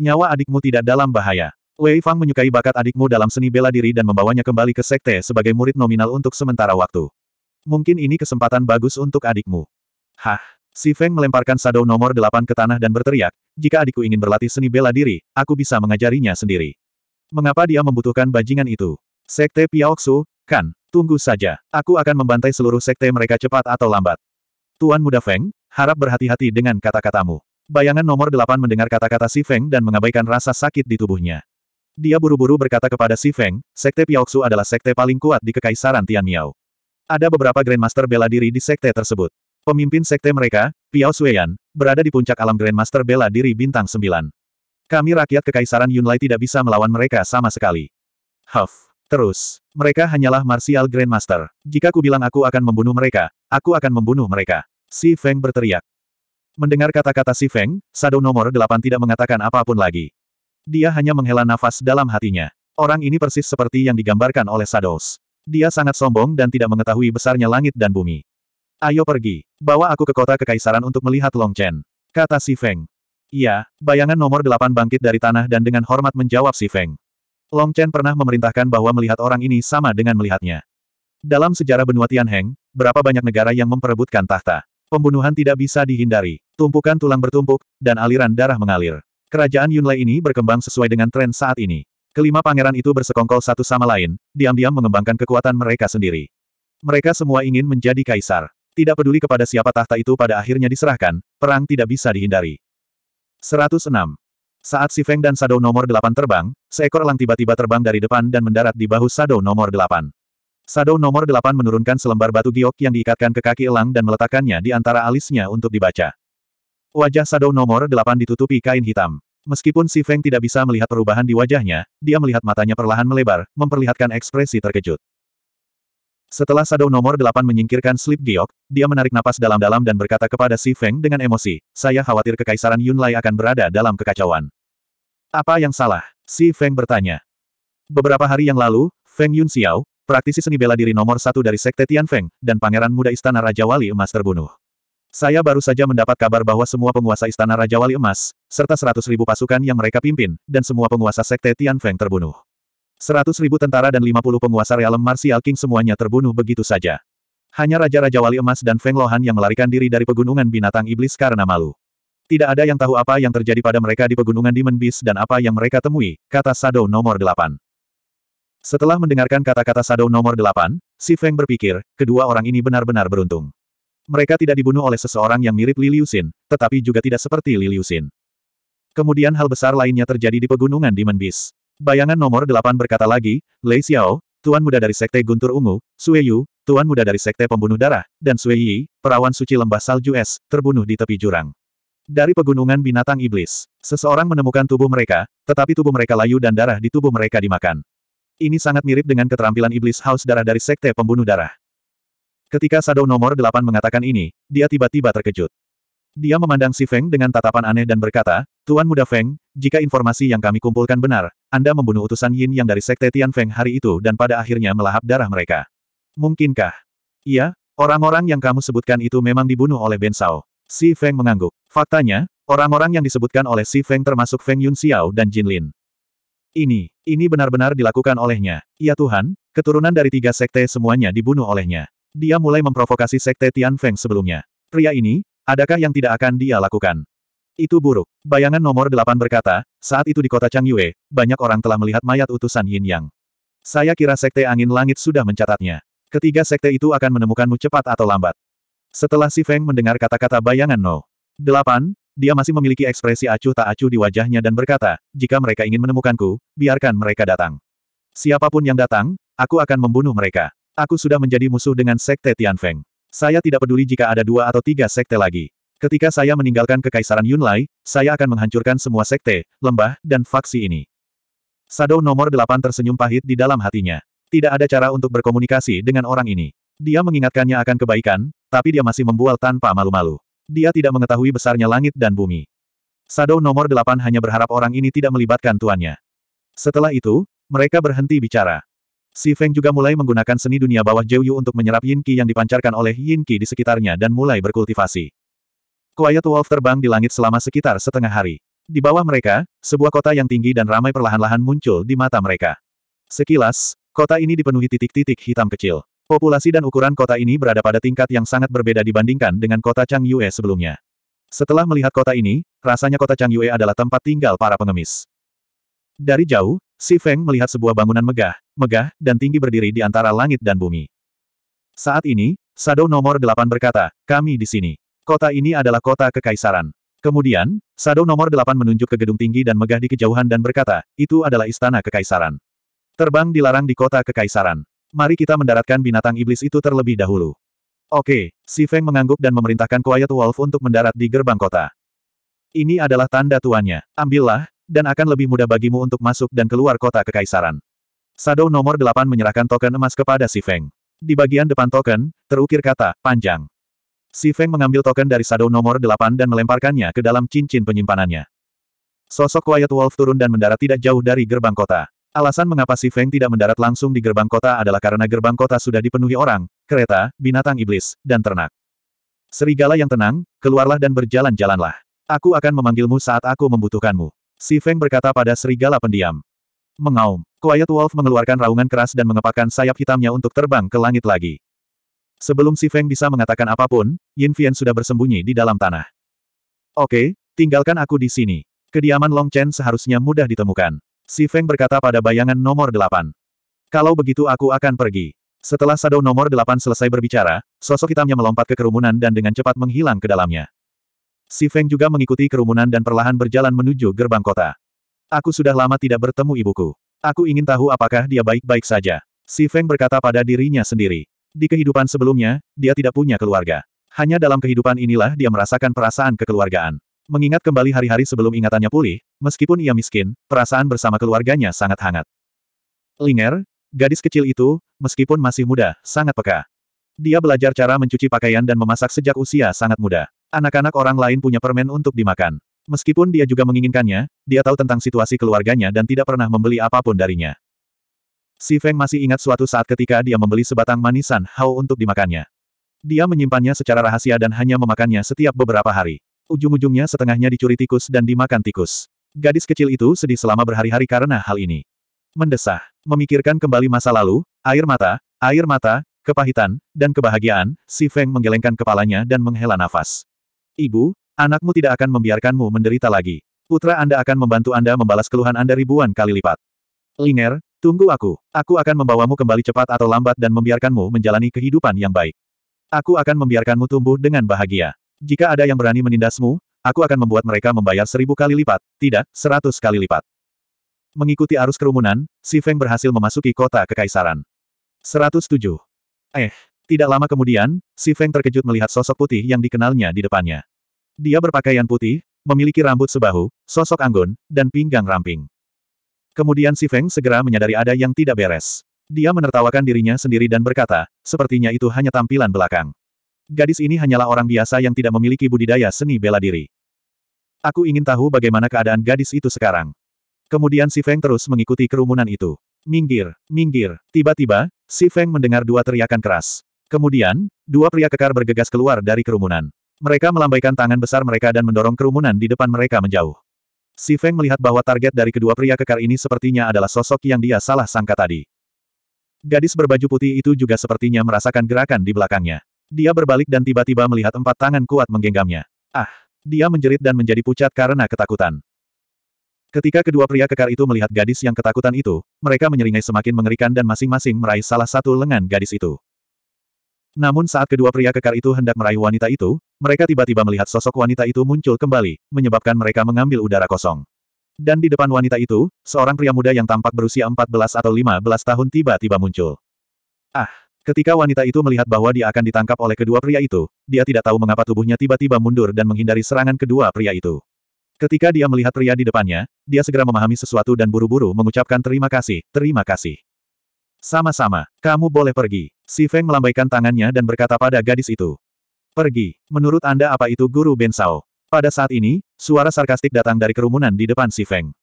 Nyawa adikmu tidak dalam bahaya. Wei Fang menyukai bakat adikmu dalam seni bela diri dan membawanya kembali ke sekte sebagai murid nominal untuk sementara waktu. Mungkin ini kesempatan bagus untuk adikmu. Hah? Si Feng melemparkan shadow nomor 8 ke tanah dan berteriak, jika adikku ingin berlatih seni bela diri, aku bisa mengajarinya sendiri. Mengapa dia membutuhkan bajingan itu? Sekte Piaoksu, kan? Tunggu saja, aku akan membantai seluruh sekte mereka cepat atau lambat. Tuan muda Feng, harap berhati-hati dengan kata-katamu. Bayangan nomor 8 mendengar kata-kata si Feng dan mengabaikan rasa sakit di tubuhnya. Dia buru-buru berkata kepada Si Feng, Sekte Piaoksu adalah sekte paling kuat di Kekaisaran Tianmiao. Ada beberapa Grandmaster bela diri di sekte tersebut. Pemimpin sekte mereka, Piao Xueyan, berada di puncak alam Grandmaster bela diri bintang 9. Kami rakyat Kekaisaran Yunlai tidak bisa melawan mereka sama sekali. Huff. Terus, mereka hanyalah martial Grandmaster. Jika ku bilang aku akan membunuh mereka, aku akan membunuh mereka. Si Feng berteriak. Mendengar kata-kata Si Feng, Sado nomor Delapan tidak mengatakan apapun lagi. Dia hanya menghela nafas dalam hatinya. Orang ini persis seperti yang digambarkan oleh Sados. Dia sangat sombong dan tidak mengetahui besarnya langit dan bumi. Ayo pergi. Bawa aku ke kota kekaisaran untuk melihat Long Chen. Kata Si Feng. Iya, bayangan nomor delapan bangkit dari tanah dan dengan hormat menjawab Si Feng. Long Chen pernah memerintahkan bahwa melihat orang ini sama dengan melihatnya. Dalam sejarah benua Tianheng, berapa banyak negara yang memperebutkan tahta. Pembunuhan tidak bisa dihindari. Tumpukan tulang bertumpuk, dan aliran darah mengalir. Kerajaan Yunlei ini berkembang sesuai dengan tren saat ini. Kelima pangeran itu bersekongkol satu sama lain, diam-diam mengembangkan kekuatan mereka sendiri. Mereka semua ingin menjadi kaisar. Tidak peduli kepada siapa tahta itu pada akhirnya diserahkan, perang tidak bisa dihindari. 106. Saat Si Feng dan Shadow nomor 8 terbang, seekor elang tiba-tiba terbang dari depan dan mendarat di bahu Shadow nomor 8. Shadow nomor 8 menurunkan selembar batu giok yang diikatkan ke kaki elang dan meletakkannya di antara alisnya untuk dibaca. Wajah Shadow nomor 8 ditutupi kain hitam. Meskipun Si Feng tidak bisa melihat perubahan di wajahnya, dia melihat matanya perlahan melebar, memperlihatkan ekspresi terkejut. Setelah Shadow nomor 8 menyingkirkan slip giok, dia menarik napas dalam-dalam dan berkata kepada Si Feng dengan emosi, saya khawatir kekaisaran Yunlai akan berada dalam kekacauan. Apa yang salah? Si Feng bertanya. Beberapa hari yang lalu, Feng Yun Xiao, praktisi seni bela diri nomor satu dari Sekte Tian Feng dan pangeran muda Istana Raja Wali Emas terbunuh. Saya baru saja mendapat kabar bahwa semua penguasa Istana Raja Wali Emas, serta seratus ribu pasukan yang mereka pimpin, dan semua penguasa Sekte Tian Feng terbunuh. Seratus ribu tentara dan lima puluh penguasa realem Martial King semuanya terbunuh begitu saja. Hanya Raja-Raja Wali Emas dan Feng Lohan yang melarikan diri dari pegunungan binatang iblis karena malu. Tidak ada yang tahu apa yang terjadi pada mereka di pegunungan Demon Beast dan apa yang mereka temui, kata Shadow nomor Delapan. Setelah mendengarkan kata-kata Shadow nomor Delapan, si Feng berpikir, kedua orang ini benar-benar beruntung. Mereka tidak dibunuh oleh seseorang yang mirip Liliusin, tetapi juga tidak seperti Liliusin. Kemudian hal besar lainnya terjadi di pegunungan Demon Beast. Bayangan nomor delapan berkata lagi, Lei Xiao, Tuan Muda dari Sekte Guntur Ungu, Sue Yu, Tuan Muda dari Sekte Pembunuh Darah, dan Sue Yi, perawan suci lembah salju es, terbunuh di tepi jurang. Dari pegunungan binatang iblis, seseorang menemukan tubuh mereka, tetapi tubuh mereka layu dan darah di tubuh mereka dimakan. Ini sangat mirip dengan keterampilan iblis haus darah dari Sekte Pembunuh Darah. Ketika Shadow nomor 8 mengatakan ini, dia tiba-tiba terkejut. Dia memandang Si Feng dengan tatapan aneh dan berkata, Tuan Muda Feng, jika informasi yang kami kumpulkan benar, Anda membunuh utusan Yin yang dari Sekte Tian Feng hari itu dan pada akhirnya melahap darah mereka. Mungkinkah? Iya, orang-orang yang kamu sebutkan itu memang dibunuh oleh Ben Sao. Si Feng mengangguk. Faktanya, orang-orang yang disebutkan oleh Si Feng termasuk Feng Yun Xiao dan Jin Lin. Ini, ini benar-benar dilakukan olehnya. Ya Tuhan, keturunan dari tiga sekte semuanya dibunuh olehnya. Dia mulai memprovokasi sekte Tian Feng sebelumnya. Pria ini, adakah yang tidak akan dia lakukan? Itu buruk. Bayangan nomor delapan berkata, saat itu di kota Changyue, banyak orang telah melihat mayat utusan Yin Yang. Saya kira sekte angin langit sudah mencatatnya. Ketiga sekte itu akan menemukanmu cepat atau lambat. Setelah si Feng mendengar kata-kata bayangan No. delapan, dia masih memiliki ekspresi acuh tak acuh di wajahnya dan berkata, jika mereka ingin menemukanku, biarkan mereka datang. Siapapun yang datang, aku akan membunuh mereka. Aku sudah menjadi musuh dengan Sekte Tianfeng. Saya tidak peduli jika ada dua atau tiga sekte lagi. Ketika saya meninggalkan Kekaisaran Yunlai, saya akan menghancurkan semua sekte, lembah, dan faksi ini. Shadow nomor delapan tersenyum pahit di dalam hatinya. Tidak ada cara untuk berkomunikasi dengan orang ini. Dia mengingatkannya akan kebaikan, tapi dia masih membual tanpa malu-malu. Dia tidak mengetahui besarnya langit dan bumi. Shadow nomor delapan hanya berharap orang ini tidak melibatkan tuannya. Setelah itu, mereka berhenti bicara. Si Feng juga mulai menggunakan seni dunia bawah Yu untuk menyerap yin qi yang dipancarkan oleh yin qi di sekitarnya dan mulai berkultivasi. Quiet Wolf terbang di langit selama sekitar setengah hari. Di bawah mereka, sebuah kota yang tinggi dan ramai perlahan-lahan muncul di mata mereka. Sekilas, kota ini dipenuhi titik-titik hitam kecil. Populasi dan ukuran kota ini berada pada tingkat yang sangat berbeda dibandingkan dengan kota Chang Yue sebelumnya. Setelah melihat kota ini, rasanya kota Chang Yue adalah tempat tinggal para pengemis. Dari jauh, Si Feng melihat sebuah bangunan megah, megah, dan tinggi berdiri di antara langit dan bumi. Saat ini, Shadow nomor 8 berkata, kami di sini. Kota ini adalah kota kekaisaran. Kemudian, Shadow nomor 8 menunjuk ke gedung tinggi dan megah di kejauhan dan berkata, itu adalah istana kekaisaran. Terbang dilarang di kota kekaisaran. Mari kita mendaratkan binatang iblis itu terlebih dahulu. Oke, Si Feng mengangguk dan memerintahkan Quiet Wolf untuk mendarat di gerbang kota. Ini adalah tanda tuannya. Ambillah, dan akan lebih mudah bagimu untuk masuk dan keluar kota kekaisaran. Shadow nomor 8 menyerahkan token emas kepada Si Feng. Di bagian depan token, terukir kata, panjang. Si Feng mengambil token dari Shadow nomor 8 dan melemparkannya ke dalam cincin penyimpanannya. Sosok Quiet Wolf turun dan mendarat tidak jauh dari gerbang kota. Alasan mengapa Si Feng tidak mendarat langsung di gerbang kota adalah karena gerbang kota sudah dipenuhi orang, kereta, binatang iblis, dan ternak. Serigala yang tenang, keluarlah dan berjalan-jalanlah. Aku akan memanggilmu saat aku membutuhkanmu. Si Feng berkata pada serigala pendiam. Mengaum. Quiet Wolf mengeluarkan raungan keras dan mengepakkan sayap hitamnya untuk terbang ke langit lagi. Sebelum Si Feng bisa mengatakan apapun, Yin Fian sudah bersembunyi di dalam tanah. Oke, tinggalkan aku di sini. Kediaman Long Chen seharusnya mudah ditemukan. Si Feng berkata pada bayangan nomor delapan. Kalau begitu aku akan pergi. Setelah Shadow nomor delapan selesai berbicara, sosok hitamnya melompat ke kerumunan dan dengan cepat menghilang ke dalamnya. Si Feng juga mengikuti kerumunan dan perlahan berjalan menuju gerbang kota. Aku sudah lama tidak bertemu ibuku. Aku ingin tahu apakah dia baik-baik saja. Si Feng berkata pada dirinya sendiri. Di kehidupan sebelumnya, dia tidak punya keluarga. Hanya dalam kehidupan inilah dia merasakan perasaan kekeluargaan. Mengingat kembali hari-hari sebelum ingatannya pulih, meskipun ia miskin, perasaan bersama keluarganya sangat hangat. Linger, gadis kecil itu, meskipun masih muda, sangat peka. Dia belajar cara mencuci pakaian dan memasak sejak usia sangat muda. Anak-anak orang lain punya permen untuk dimakan. Meskipun dia juga menginginkannya, dia tahu tentang situasi keluarganya dan tidak pernah membeli apapun darinya. Si Feng masih ingat suatu saat ketika dia membeli sebatang manisan hao untuk dimakannya. Dia menyimpannya secara rahasia dan hanya memakannya setiap beberapa hari. Ujung-ujungnya setengahnya dicuri tikus dan dimakan tikus. Gadis kecil itu sedih selama berhari-hari karena hal ini. Mendesah, memikirkan kembali masa lalu, air mata, air mata, kepahitan, dan kebahagiaan, si Feng menggelengkan kepalanya dan menghela nafas. Ibu, Anakmu tidak akan membiarkanmu menderita lagi. Putra Anda akan membantu Anda membalas keluhan Anda ribuan kali lipat. Linger, tunggu aku. Aku akan membawamu kembali cepat atau lambat dan membiarkanmu menjalani kehidupan yang baik. Aku akan membiarkanmu tumbuh dengan bahagia. Jika ada yang berani menindasmu, aku akan membuat mereka membayar seribu kali lipat, tidak, seratus kali lipat. Mengikuti arus kerumunan, Si Feng berhasil memasuki kota kekaisaran. 107. Eh, tidak lama kemudian, Si Feng terkejut melihat sosok putih yang dikenalnya di depannya. Dia berpakaian putih, memiliki rambut sebahu, sosok anggun, dan pinggang ramping. Kemudian Si Feng segera menyadari ada yang tidak beres. Dia menertawakan dirinya sendiri dan berkata, sepertinya itu hanya tampilan belakang. Gadis ini hanyalah orang biasa yang tidak memiliki budidaya seni bela diri. Aku ingin tahu bagaimana keadaan gadis itu sekarang. Kemudian Si Feng terus mengikuti kerumunan itu. Minggir, minggir. Tiba-tiba, Si Feng mendengar dua teriakan keras. Kemudian, dua pria kekar bergegas keluar dari kerumunan. Mereka melambaikan tangan besar mereka dan mendorong kerumunan di depan mereka menjauh. Si Feng melihat bahwa target dari kedua pria kekar ini sepertinya adalah sosok yang dia salah sangka tadi. Gadis berbaju putih itu juga sepertinya merasakan gerakan di belakangnya. Dia berbalik dan tiba-tiba melihat empat tangan kuat menggenggamnya. Ah! Dia menjerit dan menjadi pucat karena ketakutan. Ketika kedua pria kekar itu melihat gadis yang ketakutan itu, mereka menyeringai semakin mengerikan dan masing-masing meraih salah satu lengan gadis itu. Namun saat kedua pria kekar itu hendak meraih wanita itu, mereka tiba-tiba melihat sosok wanita itu muncul kembali, menyebabkan mereka mengambil udara kosong. Dan di depan wanita itu, seorang pria muda yang tampak berusia 14 atau 15 tahun tiba-tiba muncul. Ah! Ketika wanita itu melihat bahwa dia akan ditangkap oleh kedua pria itu, dia tidak tahu mengapa tubuhnya tiba-tiba mundur dan menghindari serangan kedua pria itu. Ketika dia melihat pria di depannya, dia segera memahami sesuatu dan buru-buru mengucapkan terima kasih, terima kasih. Sama-sama, kamu boleh pergi. Si Feng melambaikan tangannya dan berkata pada gadis itu. Pergi, menurut Anda apa itu Guru Ben Sao? Pada saat ini, suara sarkastik datang dari kerumunan di depan Si Feng.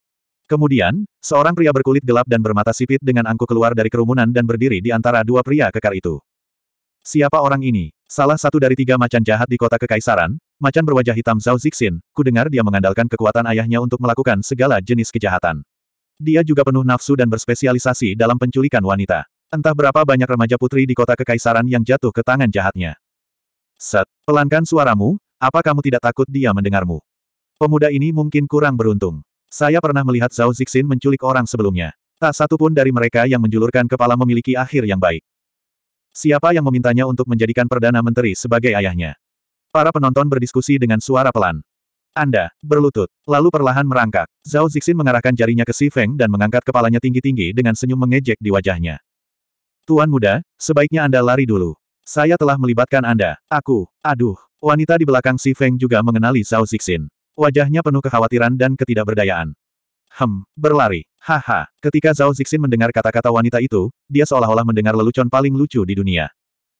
Kemudian, seorang pria berkulit gelap dan bermata sipit dengan angku keluar dari kerumunan dan berdiri di antara dua pria kekar itu. Siapa orang ini? Salah satu dari tiga macan jahat di kota Kekaisaran, macan berwajah hitam Zhao Zixin, ku dengar dia mengandalkan kekuatan ayahnya untuk melakukan segala jenis kejahatan. Dia juga penuh nafsu dan berspesialisasi dalam penculikan wanita. Entah berapa banyak remaja putri di kota kekaisaran yang jatuh ke tangan jahatnya. Set, pelankan suaramu, apa kamu tidak takut dia mendengarmu? Pemuda ini mungkin kurang beruntung. Saya pernah melihat Zhao Zixin menculik orang sebelumnya. Tak satu pun dari mereka yang menjulurkan kepala memiliki akhir yang baik. Siapa yang memintanya untuk menjadikan Perdana Menteri sebagai ayahnya? Para penonton berdiskusi dengan suara pelan. Anda, berlutut. Lalu perlahan merangkak. Zhao Zixin mengarahkan jarinya ke Si Feng dan mengangkat kepalanya tinggi-tinggi dengan senyum mengejek di wajahnya. Tuan muda, sebaiknya Anda lari dulu. Saya telah melibatkan Anda. Aku, aduh. Wanita di belakang Si Feng juga mengenali Zhao Zixin. Wajahnya penuh kekhawatiran dan ketidakberdayaan. Hem, berlari. Haha. Ketika Zhao Zixin mendengar kata-kata wanita itu, dia seolah-olah mendengar lelucon paling lucu di dunia.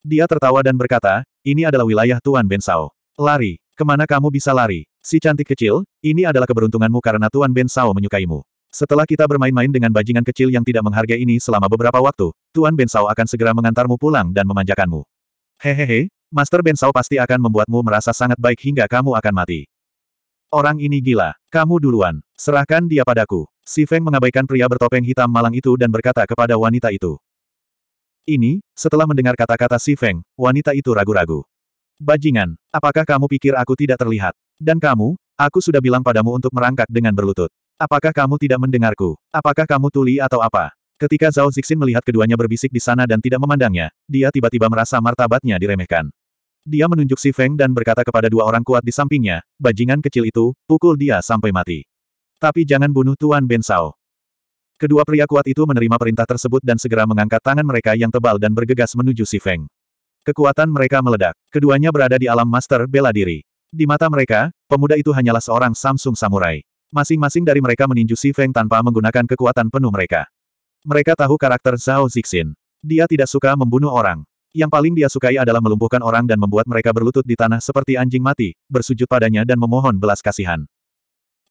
Dia tertawa dan berkata, ini adalah wilayah Tuan Ben Sao. Lari. Kemana kamu bisa lari? Si cantik kecil, ini adalah keberuntunganmu karena Tuan Ben Sao menyukaimu. Setelah kita bermain-main dengan bajingan kecil yang tidak menghargai ini selama beberapa waktu, Tuan Ben Sao akan segera mengantarmu pulang dan memanjakanmu. Hehehe, Master Ben Sao pasti akan membuatmu merasa sangat baik hingga kamu akan mati. Orang ini gila. Kamu duluan. Serahkan dia padaku. Si Feng mengabaikan pria bertopeng hitam malang itu dan berkata kepada wanita itu. Ini, setelah mendengar kata-kata si Feng, wanita itu ragu-ragu. Bajingan, apakah kamu pikir aku tidak terlihat? Dan kamu, aku sudah bilang padamu untuk merangkak dengan berlutut. Apakah kamu tidak mendengarku? Apakah kamu tuli atau apa? Ketika Zhao Zixin melihat keduanya berbisik di sana dan tidak memandangnya, dia tiba-tiba merasa martabatnya diremehkan. Dia menunjuk Si Feng dan berkata kepada dua orang kuat di sampingnya, bajingan kecil itu, pukul dia sampai mati. Tapi jangan bunuh Tuan Ben Sao. Kedua pria kuat itu menerima perintah tersebut dan segera mengangkat tangan mereka yang tebal dan bergegas menuju Si Feng. Kekuatan mereka meledak. Keduanya berada di alam master bela diri. Di mata mereka, pemuda itu hanyalah seorang Samsung Samurai. Masing-masing dari mereka meninju Si Feng tanpa menggunakan kekuatan penuh mereka. Mereka tahu karakter Zhao Zixin. Dia tidak suka membunuh orang. Yang paling dia sukai adalah melumpuhkan orang dan membuat mereka berlutut di tanah seperti anjing mati, bersujud padanya dan memohon belas kasihan.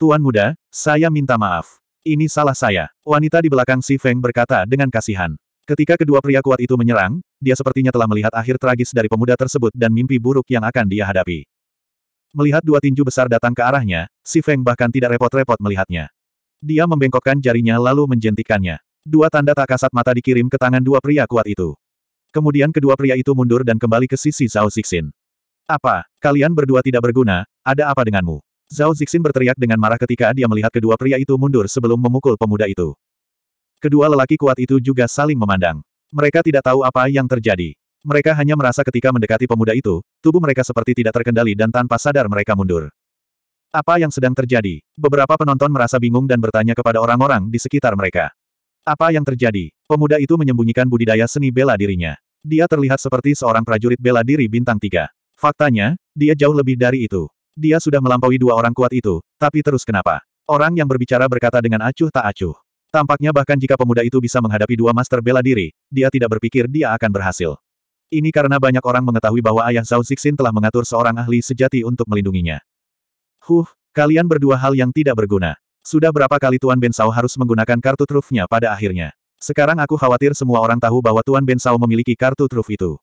Tuan muda, saya minta maaf. Ini salah saya. Wanita di belakang Si Feng berkata dengan kasihan. Ketika kedua pria kuat itu menyerang, dia sepertinya telah melihat akhir tragis dari pemuda tersebut dan mimpi buruk yang akan dia hadapi. Melihat dua tinju besar datang ke arahnya, si Feng bahkan tidak repot-repot melihatnya. Dia membengkokkan jarinya lalu menjentikannya. Dua tanda tak kasat mata dikirim ke tangan dua pria kuat itu. Kemudian kedua pria itu mundur dan kembali ke sisi Zhao Zixin. Apa, kalian berdua tidak berguna, ada apa denganmu? Zhao Zixin berteriak dengan marah ketika dia melihat kedua pria itu mundur sebelum memukul pemuda itu. Kedua lelaki kuat itu juga saling memandang. Mereka tidak tahu apa yang terjadi. Mereka hanya merasa ketika mendekati pemuda itu, tubuh mereka seperti tidak terkendali dan tanpa sadar mereka mundur. Apa yang sedang terjadi? Beberapa penonton merasa bingung dan bertanya kepada orang-orang di sekitar mereka. Apa yang terjadi? Pemuda itu menyembunyikan budidaya seni bela dirinya. Dia terlihat seperti seorang prajurit bela diri bintang tiga. Faktanya, dia jauh lebih dari itu. Dia sudah melampaui dua orang kuat itu, tapi terus kenapa? Orang yang berbicara berkata dengan acuh tak acuh. Tampaknya bahkan jika pemuda itu bisa menghadapi dua master bela diri, dia tidak berpikir dia akan berhasil. Ini karena banyak orang mengetahui bahwa ayah Zhao Zixin telah mengatur seorang ahli sejati untuk melindunginya. Huh, kalian berdua hal yang tidak berguna. Sudah berapa kali Tuan Ben Sao harus menggunakan kartu trufnya pada akhirnya. Sekarang aku khawatir semua orang tahu bahwa Tuan Ben Sao memiliki kartu truf itu.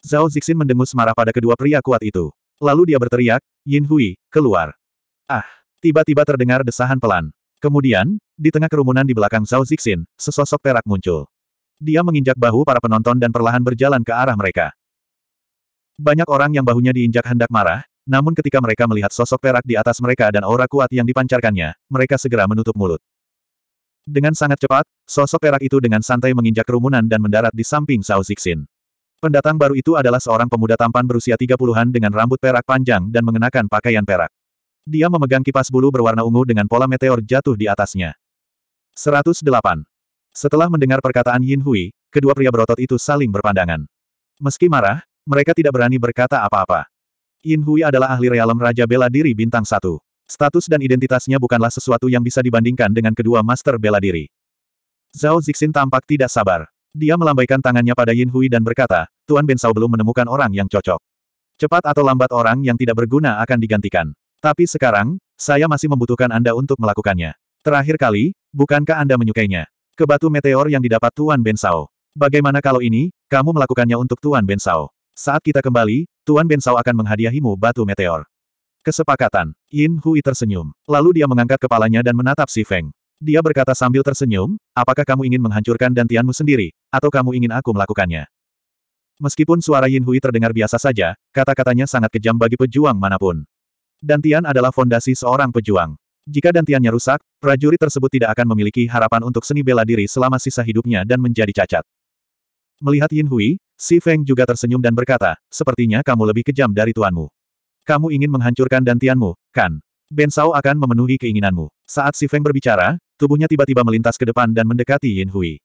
Zhao Zixin mendengus marah pada kedua pria kuat itu. Lalu dia berteriak, Yin Hui, keluar. Ah, tiba-tiba terdengar desahan pelan. Kemudian, di tengah kerumunan di belakang Zhao Zixin, sesosok perak muncul. Dia menginjak bahu para penonton dan perlahan berjalan ke arah mereka. Banyak orang yang bahunya diinjak hendak marah, namun ketika mereka melihat sosok perak di atas mereka dan aura kuat yang dipancarkannya, mereka segera menutup mulut. Dengan sangat cepat, sosok perak itu dengan santai menginjak kerumunan dan mendarat di samping Sao Zixin. Pendatang baru itu adalah seorang pemuda tampan berusia 30-an dengan rambut perak panjang dan mengenakan pakaian perak. Dia memegang kipas bulu berwarna ungu dengan pola meteor jatuh di atasnya. 108. Setelah mendengar perkataan Yin Hui, kedua pria berotot itu saling berpandangan. Meski marah, mereka tidak berani berkata apa-apa. Yin Hui adalah ahli realem Raja Bela Diri Bintang satu. Status dan identitasnya bukanlah sesuatu yang bisa dibandingkan dengan kedua Master Bela Diri. Zhao Zixin tampak tidak sabar. Dia melambaikan tangannya pada Yin Hui dan berkata, Tuan Ben Sao belum menemukan orang yang cocok. Cepat atau lambat orang yang tidak berguna akan digantikan. Tapi sekarang, saya masih membutuhkan Anda untuk melakukannya. Terakhir kali, bukankah Anda menyukainya? Ke batu meteor yang didapat Tuan Bensao. Bagaimana kalau ini, kamu melakukannya untuk Tuan Bensao? Saat kita kembali, Tuan Bensao akan menghadiahimu batu meteor. Kesepakatan. Yin Hui tersenyum. Lalu dia mengangkat kepalanya dan menatap Si Feng. Dia berkata sambil tersenyum, apakah kamu ingin menghancurkan dantianmu sendiri, atau kamu ingin aku melakukannya? Meskipun suara Yin Hui terdengar biasa saja, kata-katanya sangat kejam bagi pejuang manapun. Dantian adalah fondasi seorang pejuang. Jika dantiannya rusak, prajurit tersebut tidak akan memiliki harapan untuk seni bela diri selama sisa hidupnya dan menjadi cacat. Melihat Yin Hui, Si Feng juga tersenyum dan berkata, sepertinya kamu lebih kejam dari tuanmu. Kamu ingin menghancurkan dantianmu, kan? Ben Sao akan memenuhi keinginanmu. Saat Si Feng berbicara, tubuhnya tiba-tiba melintas ke depan dan mendekati Yin Hui.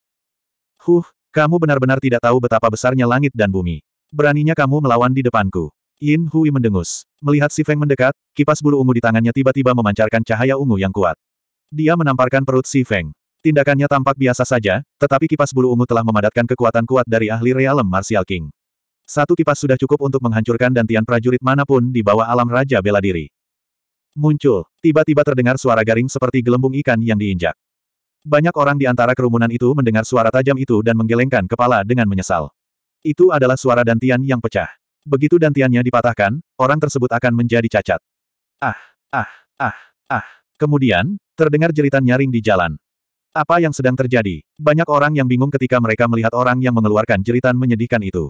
Huh, kamu benar-benar tidak tahu betapa besarnya langit dan bumi. Beraninya kamu melawan di depanku. Yin Hui mendengus. Melihat si Feng mendekat, kipas bulu ungu di tangannya tiba-tiba memancarkan cahaya ungu yang kuat. Dia menamparkan perut si Feng. Tindakannya tampak biasa saja, tetapi kipas bulu ungu telah memadatkan kekuatan kuat dari ahli realem Martial King. Satu kipas sudah cukup untuk menghancurkan dantian prajurit manapun di bawah alam Raja Bela Diri. Muncul, tiba-tiba terdengar suara garing seperti gelembung ikan yang diinjak. Banyak orang di antara kerumunan itu mendengar suara tajam itu dan menggelengkan kepala dengan menyesal. Itu adalah suara dantian yang pecah. Begitu dantiannya dipatahkan, orang tersebut akan menjadi cacat. Ah, ah, ah, ah. Kemudian, terdengar jeritan nyaring di jalan. Apa yang sedang terjadi? Banyak orang yang bingung ketika mereka melihat orang yang mengeluarkan jeritan menyedihkan itu.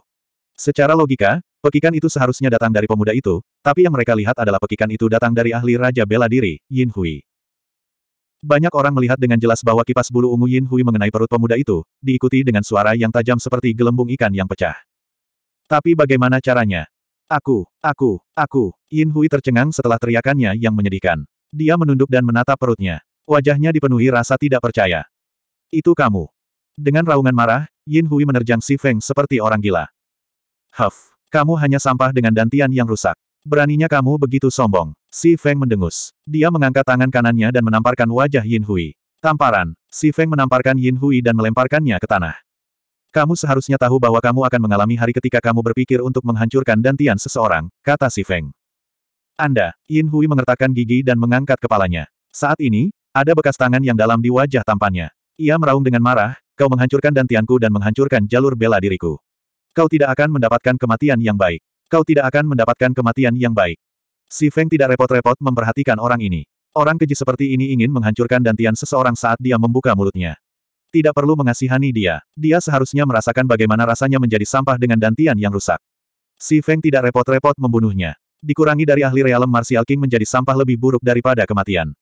Secara logika, pekikan itu seharusnya datang dari pemuda itu, tapi yang mereka lihat adalah pekikan itu datang dari ahli Raja Bela Diri, Yin Hui. Banyak orang melihat dengan jelas bahwa kipas bulu ungu Yin Hui mengenai perut pemuda itu, diikuti dengan suara yang tajam seperti gelembung ikan yang pecah. Tapi bagaimana caranya? Aku, aku, aku, Yin Hui tercengang setelah teriakannya yang menyedihkan. Dia menunduk dan menatap perutnya. Wajahnya dipenuhi rasa tidak percaya. Itu kamu. Dengan raungan marah, Yin Hui menerjang Si Feng seperti orang gila. Huff, kamu hanya sampah dengan dantian yang rusak. Beraninya kamu begitu sombong. Si Feng mendengus. Dia mengangkat tangan kanannya dan menamparkan wajah Yin Hui. Tamparan, Si Feng menamparkan Yin Hui dan melemparkannya ke tanah. Kamu seharusnya tahu bahwa kamu akan mengalami hari ketika kamu berpikir untuk menghancurkan dantian seseorang, kata si Feng. Anda, Yin Hui mengertakkan gigi dan mengangkat kepalanya. Saat ini, ada bekas tangan yang dalam di wajah tampannya. Ia meraung dengan marah, kau menghancurkan dantianku dan menghancurkan jalur bela diriku. Kau tidak akan mendapatkan kematian yang baik. Kau tidak akan mendapatkan kematian yang baik. Si Feng tidak repot-repot memperhatikan orang ini. Orang keji seperti ini ingin menghancurkan dantian seseorang saat dia membuka mulutnya. Tidak perlu mengasihani dia. Dia seharusnya merasakan bagaimana rasanya menjadi sampah dengan dantian yang rusak. Si Feng tidak repot-repot membunuhnya. Dikurangi dari ahli realem Martial King menjadi sampah lebih buruk daripada kematian.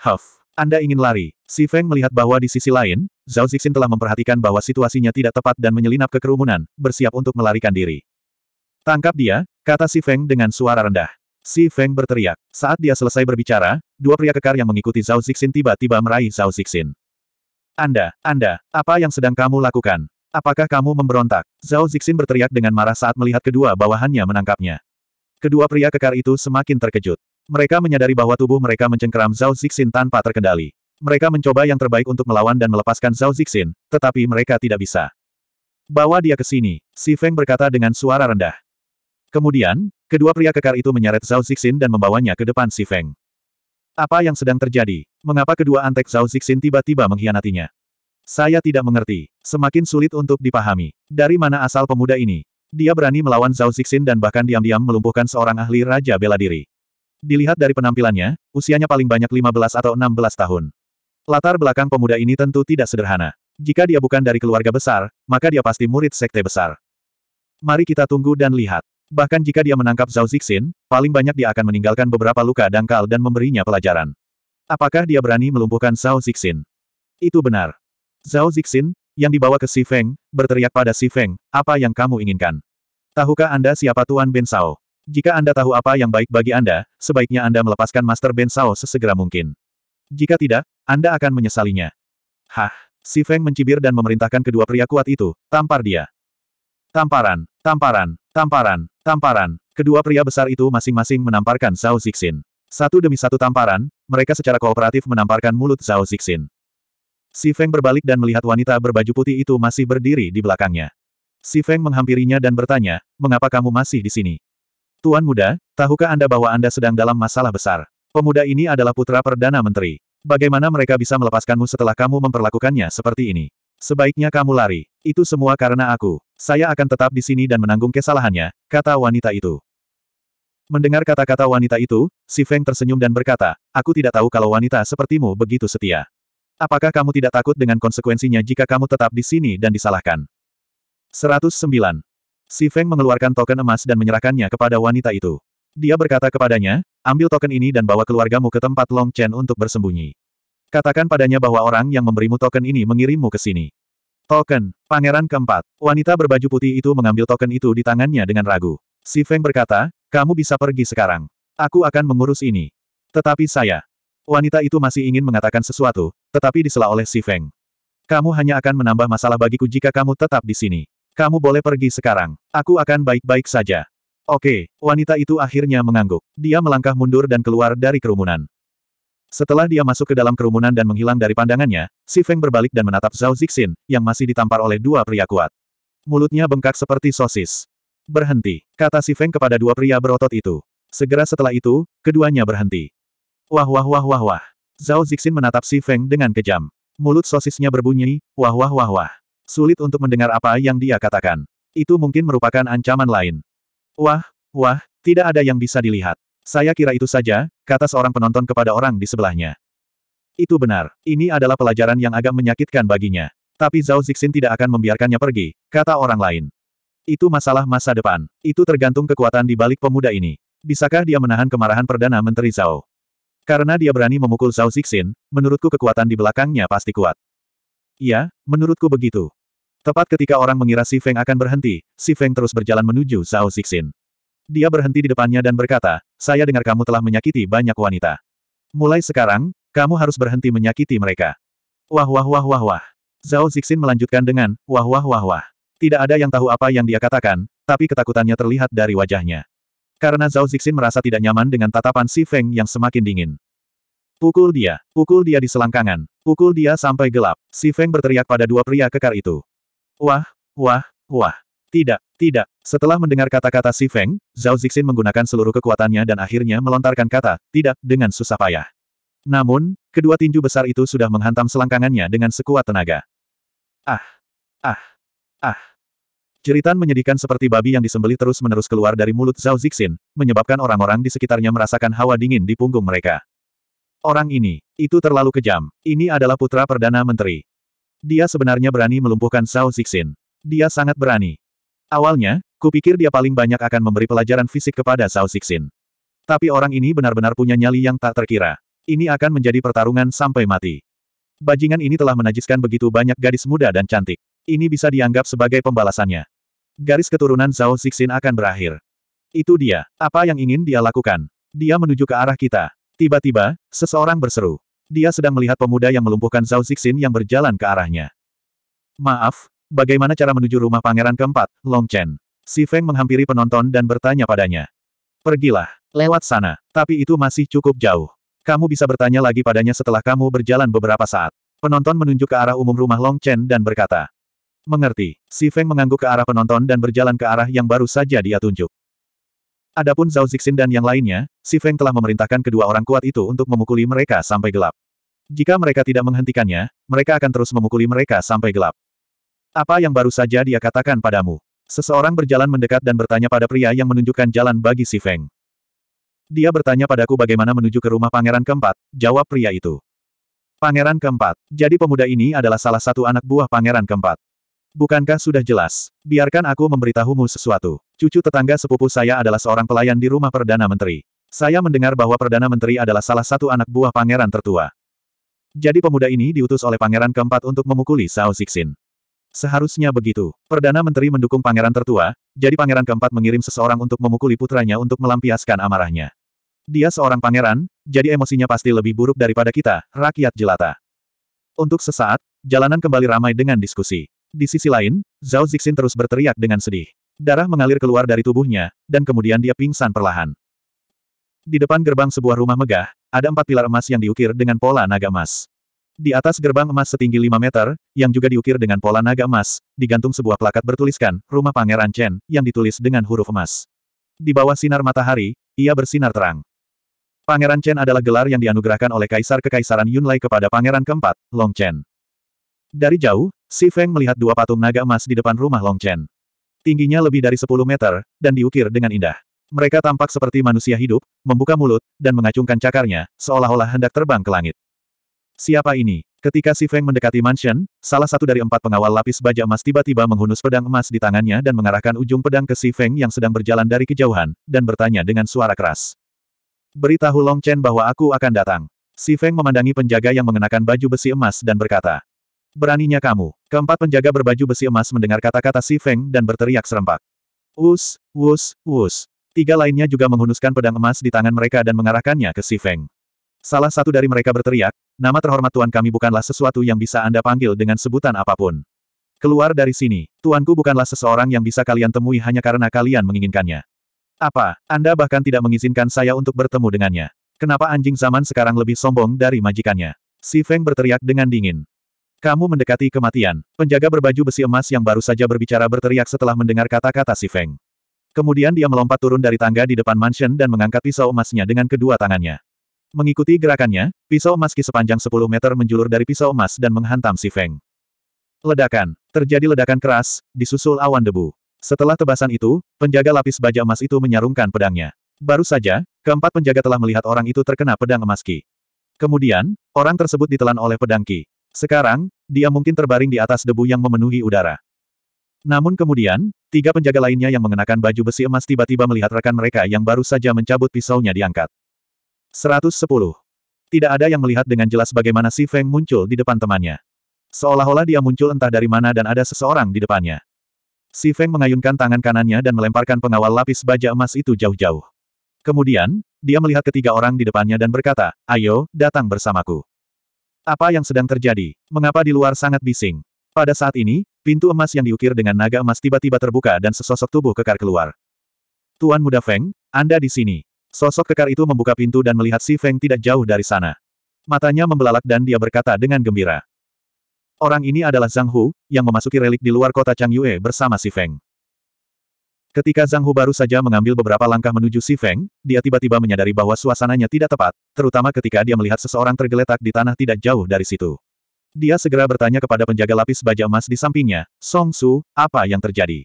Huff, Anda ingin lari. Si Feng melihat bahwa di sisi lain, Zhao Zixin telah memperhatikan bahwa situasinya tidak tepat dan menyelinap ke kerumunan, bersiap untuk melarikan diri. Tangkap dia, kata Si Feng dengan suara rendah. Si Feng berteriak. Saat dia selesai berbicara, dua pria kekar yang mengikuti Zhao Zixin tiba-tiba meraih Zhao Zixin. Anda, Anda, apa yang sedang kamu lakukan? Apakah kamu memberontak? Zhao Zixin berteriak dengan marah saat melihat kedua bawahannya menangkapnya. Kedua pria kekar itu semakin terkejut. Mereka menyadari bahwa tubuh mereka mencengkeram Zhao Zixin tanpa terkendali. Mereka mencoba yang terbaik untuk melawan dan melepaskan Zhao Zixin, tetapi mereka tidak bisa. Bawa dia ke sini, Si Feng berkata dengan suara rendah. Kemudian, kedua pria kekar itu menyeret Zhao Zixin dan membawanya ke depan Si Feng. Apa yang sedang terjadi? Mengapa kedua antek Zhao Zixin tiba-tiba mengkhianatinya? Saya tidak mengerti. Semakin sulit untuk dipahami. Dari mana asal pemuda ini? Dia berani melawan Zhao Zixin dan bahkan diam-diam melumpuhkan seorang ahli Raja Bela Diri. Dilihat dari penampilannya, usianya paling banyak 15 atau 16 tahun. Latar belakang pemuda ini tentu tidak sederhana. Jika dia bukan dari keluarga besar, maka dia pasti murid sekte besar. Mari kita tunggu dan lihat. Bahkan jika dia menangkap Zhao Zixin, paling banyak dia akan meninggalkan beberapa luka dangkal dan memberinya pelajaran. Apakah dia berani melumpuhkan Zhao Zixin? Itu benar. Zhao Zixin, yang dibawa ke Si Feng, berteriak pada Si Feng, apa yang kamu inginkan? Tahukah Anda siapa Tuan Ben Sao? Jika Anda tahu apa yang baik bagi Anda, sebaiknya Anda melepaskan Master Ben Sao sesegera mungkin. Jika tidak, Anda akan menyesalinya. Hah, Si Feng mencibir dan memerintahkan kedua pria kuat itu, tampar dia. Tamparan, tamparan, Tamparan, tamparan. Kedua pria besar itu masing-masing menamparkan Zhao Zixin. Satu demi satu tamparan, mereka secara kooperatif menamparkan mulut Zhao Zixin. Si Feng berbalik dan melihat wanita berbaju putih itu masih berdiri di belakangnya. Si Feng menghampirinya dan bertanya, mengapa kamu masih di sini? Tuan muda, tahukah Anda bahwa Anda sedang dalam masalah besar? Pemuda ini adalah putra Perdana Menteri. Bagaimana mereka bisa melepaskanmu setelah kamu memperlakukannya seperti ini? Sebaiknya kamu lari. Itu semua karena aku. Saya akan tetap di sini dan menanggung kesalahannya, kata wanita itu. Mendengar kata-kata wanita itu, Si Feng tersenyum dan berkata, aku tidak tahu kalau wanita sepertimu begitu setia. Apakah kamu tidak takut dengan konsekuensinya jika kamu tetap di sini dan disalahkan? 109. Si Feng mengeluarkan token emas dan menyerahkannya kepada wanita itu. Dia berkata kepadanya, ambil token ini dan bawa keluargamu ke tempat Long Chen untuk bersembunyi. Katakan padanya bahwa orang yang memberimu token ini mengirimmu ke sini. Token, pangeran keempat. Wanita berbaju putih itu mengambil token itu di tangannya dengan ragu. Si Feng berkata, kamu bisa pergi sekarang. Aku akan mengurus ini. Tetapi saya. Wanita itu masih ingin mengatakan sesuatu, tetapi disela oleh si Feng. Kamu hanya akan menambah masalah bagiku jika kamu tetap di sini. Kamu boleh pergi sekarang. Aku akan baik-baik saja. Oke, wanita itu akhirnya mengangguk. Dia melangkah mundur dan keluar dari kerumunan. Setelah dia masuk ke dalam kerumunan dan menghilang dari pandangannya, Si Feng berbalik dan menatap Zhao Zixin, yang masih ditampar oleh dua pria kuat. Mulutnya bengkak seperti sosis. Berhenti, kata Si Feng kepada dua pria berotot itu. Segera setelah itu, keduanya berhenti. Wah wah wah wah wah. Zhao Zixin menatap Si Feng dengan kejam. Mulut sosisnya berbunyi, wah wah wah wah. Sulit untuk mendengar apa yang dia katakan. Itu mungkin merupakan ancaman lain. Wah, wah, tidak ada yang bisa dilihat. Saya kira itu saja, kata seorang penonton kepada orang di sebelahnya. Itu benar, ini adalah pelajaran yang agak menyakitkan baginya. Tapi Zhao Zixin tidak akan membiarkannya pergi, kata orang lain. Itu masalah masa depan. Itu tergantung kekuatan di balik pemuda ini. Bisakah dia menahan kemarahan Perdana Menteri Zhao? Karena dia berani memukul Zhao Zixin, menurutku kekuatan di belakangnya pasti kuat. Iya, menurutku begitu. Tepat ketika orang mengira Si Feng akan berhenti, Si Feng terus berjalan menuju Zhao Zixin. Dia berhenti di depannya dan berkata, saya dengar kamu telah menyakiti banyak wanita. Mulai sekarang, kamu harus berhenti menyakiti mereka. Wah wah wah wah wah. Zhao Zixin melanjutkan dengan, wah wah wah wah. Tidak ada yang tahu apa yang dia katakan, tapi ketakutannya terlihat dari wajahnya. Karena Zhao Zixin merasa tidak nyaman dengan tatapan si Feng yang semakin dingin. Pukul dia, pukul dia di selangkangan, pukul dia sampai gelap. Si Feng berteriak pada dua pria kekar itu. Wah, wah, wah. Tidak, tidak. Setelah mendengar kata-kata Si Feng, Zhao Zixin menggunakan seluruh kekuatannya dan akhirnya melontarkan kata, tidak, dengan susah payah. Namun, kedua tinju besar itu sudah menghantam selangkangannya dengan sekuat tenaga. Ah! Ah! Ah! Jeritan menyedihkan seperti babi yang disembeli terus-menerus keluar dari mulut Zhao Zixin, menyebabkan orang-orang di sekitarnya merasakan hawa dingin di punggung mereka. Orang ini, itu terlalu kejam. Ini adalah putra Perdana Menteri. Dia sebenarnya berani melumpuhkan Zhao Zixin. Dia sangat berani. Awalnya, kupikir dia paling banyak akan memberi pelajaran fisik kepada Zhao Xixin. Tapi orang ini benar-benar punya nyali yang tak terkira. Ini akan menjadi pertarungan sampai mati. Bajingan ini telah menajiskan begitu banyak gadis muda dan cantik. Ini bisa dianggap sebagai pembalasannya. Garis keturunan Zhao Zixin akan berakhir. Itu dia. Apa yang ingin dia lakukan? Dia menuju ke arah kita. Tiba-tiba, seseorang berseru. Dia sedang melihat pemuda yang melumpuhkan Zhao Zixin yang berjalan ke arahnya. Maaf, Bagaimana cara menuju rumah pangeran keempat, Long Chen? Si Feng menghampiri penonton dan bertanya padanya. Pergilah, lewat sana, tapi itu masih cukup jauh. Kamu bisa bertanya lagi padanya setelah kamu berjalan beberapa saat. Penonton menunjuk ke arah umum rumah Long Chen dan berkata. Mengerti, Si Feng mengangguk ke arah penonton dan berjalan ke arah yang baru saja dia tunjuk. Adapun Zhao Zixin dan yang lainnya, Si Feng telah memerintahkan kedua orang kuat itu untuk memukuli mereka sampai gelap. Jika mereka tidak menghentikannya, mereka akan terus memukuli mereka sampai gelap. Apa yang baru saja dia katakan padamu? Seseorang berjalan mendekat dan bertanya pada pria yang menunjukkan jalan bagi si Feng. Dia bertanya padaku bagaimana menuju ke rumah pangeran keempat, jawab pria itu. Pangeran keempat, jadi pemuda ini adalah salah satu anak buah pangeran keempat. Bukankah sudah jelas? Biarkan aku memberitahumu sesuatu. Cucu tetangga sepupu saya adalah seorang pelayan di rumah Perdana Menteri. Saya mendengar bahwa Perdana Menteri adalah salah satu anak buah pangeran tertua. Jadi pemuda ini diutus oleh pangeran keempat untuk memukuli Sao Sixin. Seharusnya begitu. Perdana Menteri mendukung pangeran tertua, jadi pangeran keempat mengirim seseorang untuk memukuli putranya untuk melampiaskan amarahnya. Dia seorang pangeran, jadi emosinya pasti lebih buruk daripada kita, rakyat jelata. Untuk sesaat, jalanan kembali ramai dengan diskusi. Di sisi lain, Zhao Zixin terus berteriak dengan sedih. Darah mengalir keluar dari tubuhnya, dan kemudian dia pingsan perlahan. Di depan gerbang sebuah rumah megah, ada empat pilar emas yang diukir dengan pola naga emas. Di atas gerbang emas setinggi 5 meter, yang juga diukir dengan pola naga emas, digantung sebuah plakat bertuliskan, Rumah Pangeran Chen, yang ditulis dengan huruf emas. Di bawah sinar matahari, ia bersinar terang. Pangeran Chen adalah gelar yang dianugerahkan oleh Kaisar Kekaisaran Yunlai kepada Pangeran keempat, Long Chen. Dari jauh, Si Feng melihat dua patung naga emas di depan rumah Long Chen. Tingginya lebih dari 10 meter, dan diukir dengan indah. Mereka tampak seperti manusia hidup, membuka mulut, dan mengacungkan cakarnya, seolah-olah hendak terbang ke langit. Siapa ini? Ketika Si Feng mendekati mansion, salah satu dari empat pengawal lapis baja emas tiba-tiba menghunus pedang emas di tangannya dan mengarahkan ujung pedang ke Si Feng yang sedang berjalan dari kejauhan, dan bertanya dengan suara keras. Beritahu Long Chen bahwa aku akan datang. Si Feng memandangi penjaga yang mengenakan baju besi emas dan berkata, Beraninya kamu. Keempat penjaga berbaju besi emas mendengar kata-kata Si Feng dan berteriak serempak. Wus, wus, wus. Tiga lainnya juga menghunuskan pedang emas di tangan mereka dan mengarahkannya ke Si Feng. Salah satu dari mereka berteriak, Nama terhormat tuan kami bukanlah sesuatu yang bisa Anda panggil dengan sebutan apapun. Keluar dari sini, tuanku bukanlah seseorang yang bisa kalian temui hanya karena kalian menginginkannya. Apa, Anda bahkan tidak mengizinkan saya untuk bertemu dengannya? Kenapa anjing zaman sekarang lebih sombong dari majikannya? Si Feng berteriak dengan dingin. Kamu mendekati kematian. Penjaga berbaju besi emas yang baru saja berbicara berteriak setelah mendengar kata-kata si Feng. Kemudian dia melompat turun dari tangga di depan mansion dan mengangkat pisau emasnya dengan kedua tangannya. Mengikuti gerakannya, pisau emas ki sepanjang 10 meter menjulur dari pisau emas dan menghantam si Feng. Ledakan. Terjadi ledakan keras, disusul awan debu. Setelah tebasan itu, penjaga lapis baja emas itu menyarungkan pedangnya. Baru saja, keempat penjaga telah melihat orang itu terkena pedang emas Ki. Kemudian, orang tersebut ditelan oleh pedang Ki. Sekarang, dia mungkin terbaring di atas debu yang memenuhi udara. Namun kemudian, tiga penjaga lainnya yang mengenakan baju besi emas tiba-tiba melihat rekan mereka yang baru saja mencabut pisaunya diangkat. 110. Tidak ada yang melihat dengan jelas bagaimana Si Feng muncul di depan temannya. Seolah-olah dia muncul entah dari mana dan ada seseorang di depannya. Si Feng mengayunkan tangan kanannya dan melemparkan pengawal lapis baja emas itu jauh-jauh. Kemudian, dia melihat ketiga orang di depannya dan berkata, ayo, datang bersamaku. Apa yang sedang terjadi? Mengapa di luar sangat bising? Pada saat ini, pintu emas yang diukir dengan naga emas tiba-tiba terbuka dan sesosok tubuh kekar keluar. Tuan Muda Feng, Anda di sini. Sosok kekar itu membuka pintu dan melihat Si Feng tidak jauh dari sana. Matanya membelalak dan dia berkata dengan gembira. Orang ini adalah Zhang Hu, yang memasuki relik di luar kota Chang Yue bersama Si Feng. Ketika Zhang Hu baru saja mengambil beberapa langkah menuju Si Feng, dia tiba-tiba menyadari bahwa suasananya tidak tepat, terutama ketika dia melihat seseorang tergeletak di tanah tidak jauh dari situ. Dia segera bertanya kepada penjaga lapis baja emas di sampingnya, Song Su, apa yang terjadi?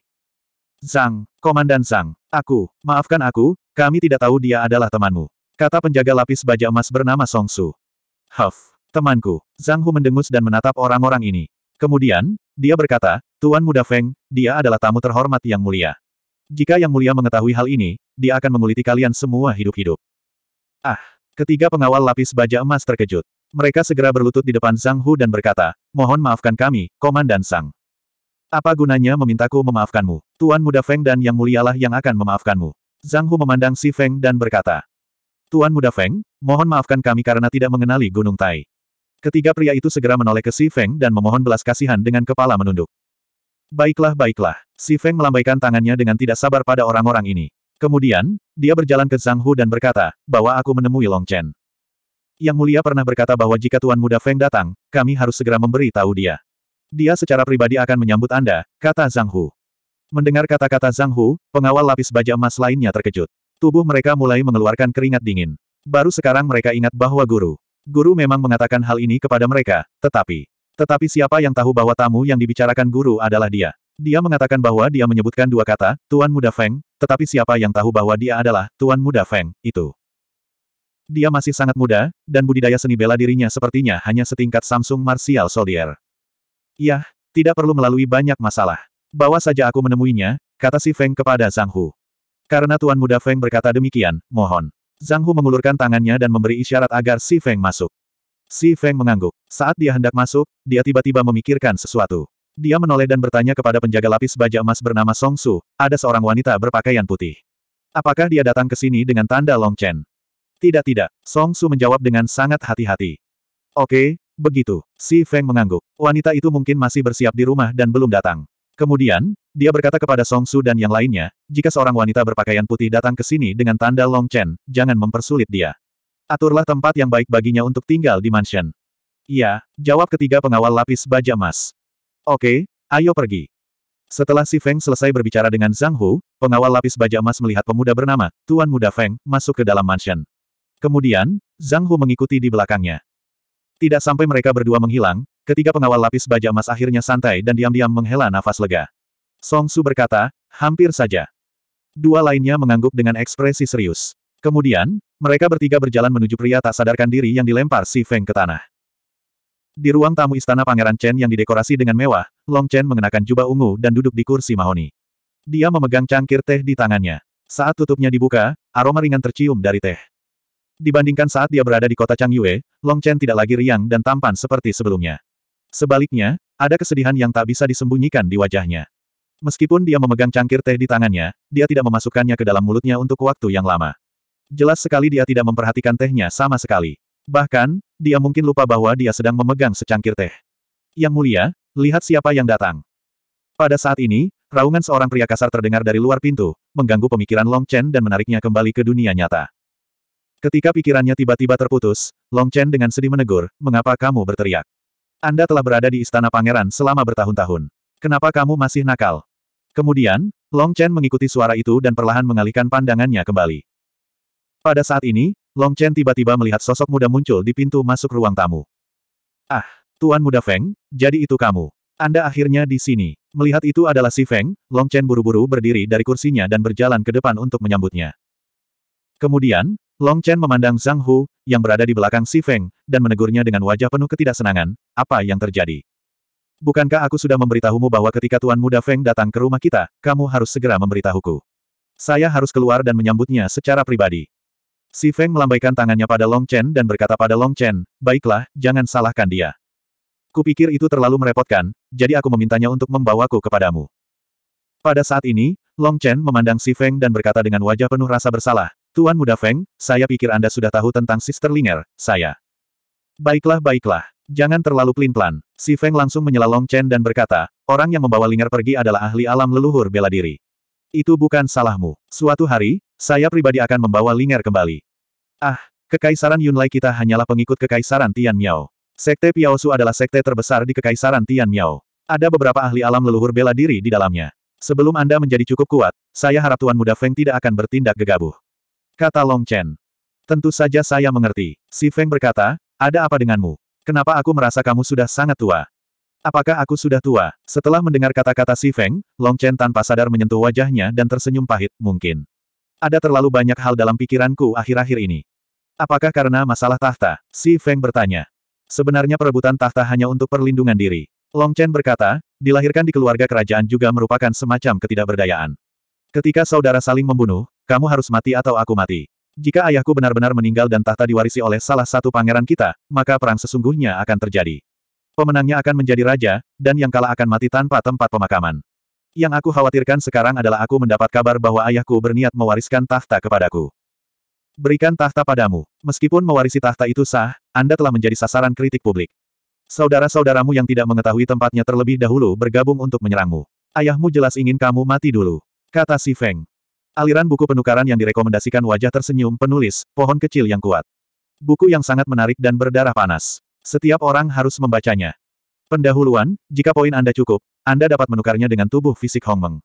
Zhang, Komandan Zhang, aku, maafkan aku, kami tidak tahu dia adalah temanmu. Kata penjaga lapis baja emas bernama Song Su. Huff, temanku. Zhang Hu mendengus dan menatap orang-orang ini. Kemudian, dia berkata, Tuan Muda Feng, dia adalah tamu terhormat yang mulia. Jika Yang Mulia mengetahui hal ini, dia akan menguliti kalian semua hidup-hidup. Ah, ketiga pengawal lapis baja emas terkejut. Mereka segera berlutut di depan Zhang Hu dan berkata, mohon maafkan kami, Komandan Sang. Apa gunanya memintaku memaafkanmu? Tuan Muda Feng dan Yang Mulialah yang akan memaafkanmu. Zhang Hu memandang Si Feng dan berkata. Tuan muda Feng, mohon maafkan kami karena tidak mengenali Gunung Tai. Ketiga pria itu segera menoleh ke Si Feng dan memohon belas kasihan dengan kepala menunduk. Baiklah baiklah, Si Feng melambaikan tangannya dengan tidak sabar pada orang-orang ini. Kemudian, dia berjalan ke Zhang Hu dan berkata, bahwa aku menemui Long Chen. Yang mulia pernah berkata bahwa jika Tuan Muda Feng datang, kami harus segera memberi tahu dia. Dia secara pribadi akan menyambut Anda, kata Zhang Hu. Mendengar kata-kata Zhang Hu, pengawal lapis baja emas lainnya terkejut. Tubuh mereka mulai mengeluarkan keringat dingin. Baru sekarang mereka ingat bahwa guru. Guru memang mengatakan hal ini kepada mereka, tetapi... Tetapi siapa yang tahu bahwa tamu yang dibicarakan guru adalah dia? Dia mengatakan bahwa dia menyebutkan dua kata, Tuan Muda Feng, tetapi siapa yang tahu bahwa dia adalah Tuan Muda Feng, itu. Dia masih sangat muda, dan budidaya seni bela dirinya sepertinya hanya setingkat Samsung Martial Soldier. Yah, tidak perlu melalui banyak masalah. Bawa saja aku menemuinya, kata si Feng kepada Zhang Hu. Karena Tuan Muda Feng berkata demikian, mohon. Zhang Hu mengulurkan tangannya dan memberi isyarat agar si Feng masuk. Si Feng mengangguk. Saat dia hendak masuk, dia tiba-tiba memikirkan sesuatu. Dia menoleh dan bertanya kepada penjaga lapis baja emas bernama Song Su, ada seorang wanita berpakaian putih. Apakah dia datang ke sini dengan tanda Long Chen? Tidak tidak, Song Su menjawab dengan sangat hati-hati. Oke, begitu. Si Feng mengangguk. Wanita itu mungkin masih bersiap di rumah dan belum datang. Kemudian, dia berkata kepada Song Su dan yang lainnya, jika seorang wanita berpakaian putih datang ke sini dengan tanda Long Chen, jangan mempersulit dia. Aturlah tempat yang baik baginya untuk tinggal di mansion. Iya, jawab ketiga pengawal lapis baja emas. Oke, ayo pergi. Setelah si Feng selesai berbicara dengan Zhang Hu, pengawal lapis baja emas melihat pemuda bernama, Tuan Muda Feng, masuk ke dalam mansion. Kemudian, Zhang Hu mengikuti di belakangnya. Tidak sampai mereka berdua menghilang, Ketiga pengawal lapis baja emas akhirnya santai dan diam-diam menghela nafas lega. Song Su berkata, hampir saja. Dua lainnya mengangguk dengan ekspresi serius. Kemudian, mereka bertiga berjalan menuju pria tak sadarkan diri yang dilempar Si Feng ke tanah. Di ruang tamu istana Pangeran Chen yang didekorasi dengan mewah, Long Chen mengenakan jubah ungu dan duduk di kursi mahoni. Dia memegang cangkir teh di tangannya. Saat tutupnya dibuka, aroma ringan tercium dari teh. Dibandingkan saat dia berada di kota Chang Yue, Long Chen tidak lagi riang dan tampan seperti sebelumnya. Sebaliknya, ada kesedihan yang tak bisa disembunyikan di wajahnya. Meskipun dia memegang cangkir teh di tangannya, dia tidak memasukkannya ke dalam mulutnya untuk waktu yang lama. Jelas sekali dia tidak memperhatikan tehnya sama sekali. Bahkan, dia mungkin lupa bahwa dia sedang memegang secangkir teh. Yang mulia, lihat siapa yang datang. Pada saat ini, raungan seorang pria kasar terdengar dari luar pintu, mengganggu pemikiran Long Chen dan menariknya kembali ke dunia nyata. Ketika pikirannya tiba-tiba terputus, Long Chen dengan sedih menegur, mengapa kamu berteriak? Anda telah berada di istana pangeran selama bertahun-tahun. Kenapa kamu masih nakal? Kemudian, Long Chen mengikuti suara itu dan perlahan mengalihkan pandangannya kembali. Pada saat ini, Long Chen tiba-tiba melihat sosok muda muncul di pintu masuk ruang tamu. Ah, Tuan Muda Feng, jadi itu kamu. Anda akhirnya di sini. Melihat itu adalah si Feng, Long Chen buru-buru berdiri dari kursinya dan berjalan ke depan untuk menyambutnya. Kemudian, Long Chen memandang Zhang Hu, yang berada di belakang Si Feng, dan menegurnya dengan wajah penuh ketidaksenangan, apa yang terjadi? Bukankah aku sudah memberitahumu bahwa ketika Tuan Muda Feng datang ke rumah kita, kamu harus segera memberitahuku. Saya harus keluar dan menyambutnya secara pribadi. Si Feng melambaikan tangannya pada Long Chen dan berkata pada Long Chen, baiklah, jangan salahkan dia. Kupikir itu terlalu merepotkan, jadi aku memintanya untuk membawaku kepadamu. Pada saat ini, Long Chen memandang Si Feng dan berkata dengan wajah penuh rasa bersalah, Tuan Muda Feng, saya pikir Anda sudah tahu tentang Sister Linger, saya. Baiklah baiklah, jangan terlalu pelin-pelan. Si Feng langsung menyela Long Chen dan berkata, orang yang membawa Linger pergi adalah ahli alam leluhur bela diri. Itu bukan salahmu. Suatu hari, saya pribadi akan membawa Linger kembali. Ah, Kekaisaran Yunlai kita hanyalah pengikut Kekaisaran Tian Miao. Sekte Piaosu adalah sekte terbesar di Kekaisaran Tian Miao. Ada beberapa ahli alam leluhur bela diri di dalamnya. Sebelum Anda menjadi cukup kuat, saya harap Tuan Muda Feng tidak akan bertindak gegabah. Kata Long Chen. Tentu saja saya mengerti. Si Feng berkata, ada apa denganmu? Kenapa aku merasa kamu sudah sangat tua? Apakah aku sudah tua? Setelah mendengar kata-kata Si Feng, Long Chen tanpa sadar menyentuh wajahnya dan tersenyum pahit, mungkin. Ada terlalu banyak hal dalam pikiranku akhir-akhir ini. Apakah karena masalah tahta? Si Feng bertanya. Sebenarnya perebutan tahta hanya untuk perlindungan diri. Long Chen berkata, dilahirkan di keluarga kerajaan juga merupakan semacam ketidakberdayaan. Ketika saudara saling membunuh, kamu harus mati atau aku mati. Jika ayahku benar-benar meninggal dan tahta diwarisi oleh salah satu pangeran kita, maka perang sesungguhnya akan terjadi. Pemenangnya akan menjadi raja, dan yang kalah akan mati tanpa tempat pemakaman. Yang aku khawatirkan sekarang adalah aku mendapat kabar bahwa ayahku berniat mewariskan tahta kepadaku. Berikan tahta padamu. Meskipun mewarisi tahta itu sah, Anda telah menjadi sasaran kritik publik. Saudara-saudaramu yang tidak mengetahui tempatnya terlebih dahulu bergabung untuk menyerangmu. Ayahmu jelas ingin kamu mati dulu. Kata si Feng. Aliran buku penukaran yang direkomendasikan wajah tersenyum penulis, pohon kecil yang kuat. Buku yang sangat menarik dan berdarah panas. Setiap orang harus membacanya. Pendahuluan, jika poin Anda cukup, Anda dapat menukarnya dengan tubuh fisik Hong Meng.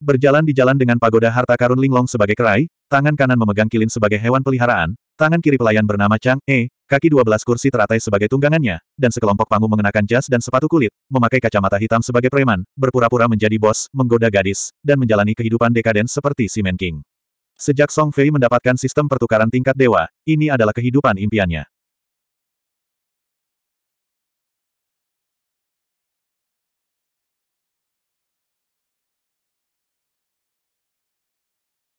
Berjalan di jalan dengan pagoda harta karun Linglong sebagai kerai, tangan kanan memegang kilin sebagai hewan peliharaan, tangan kiri pelayan bernama Chang E, Kaki dua belas kursi teratai sebagai tunggangannya, dan sekelompok pangu mengenakan jas dan sepatu kulit, memakai kacamata hitam sebagai preman, berpura-pura menjadi bos, menggoda gadis, dan menjalani kehidupan dekaden seperti Simen King. Sejak Song Fei mendapatkan sistem pertukaran tingkat dewa, ini adalah kehidupan impiannya.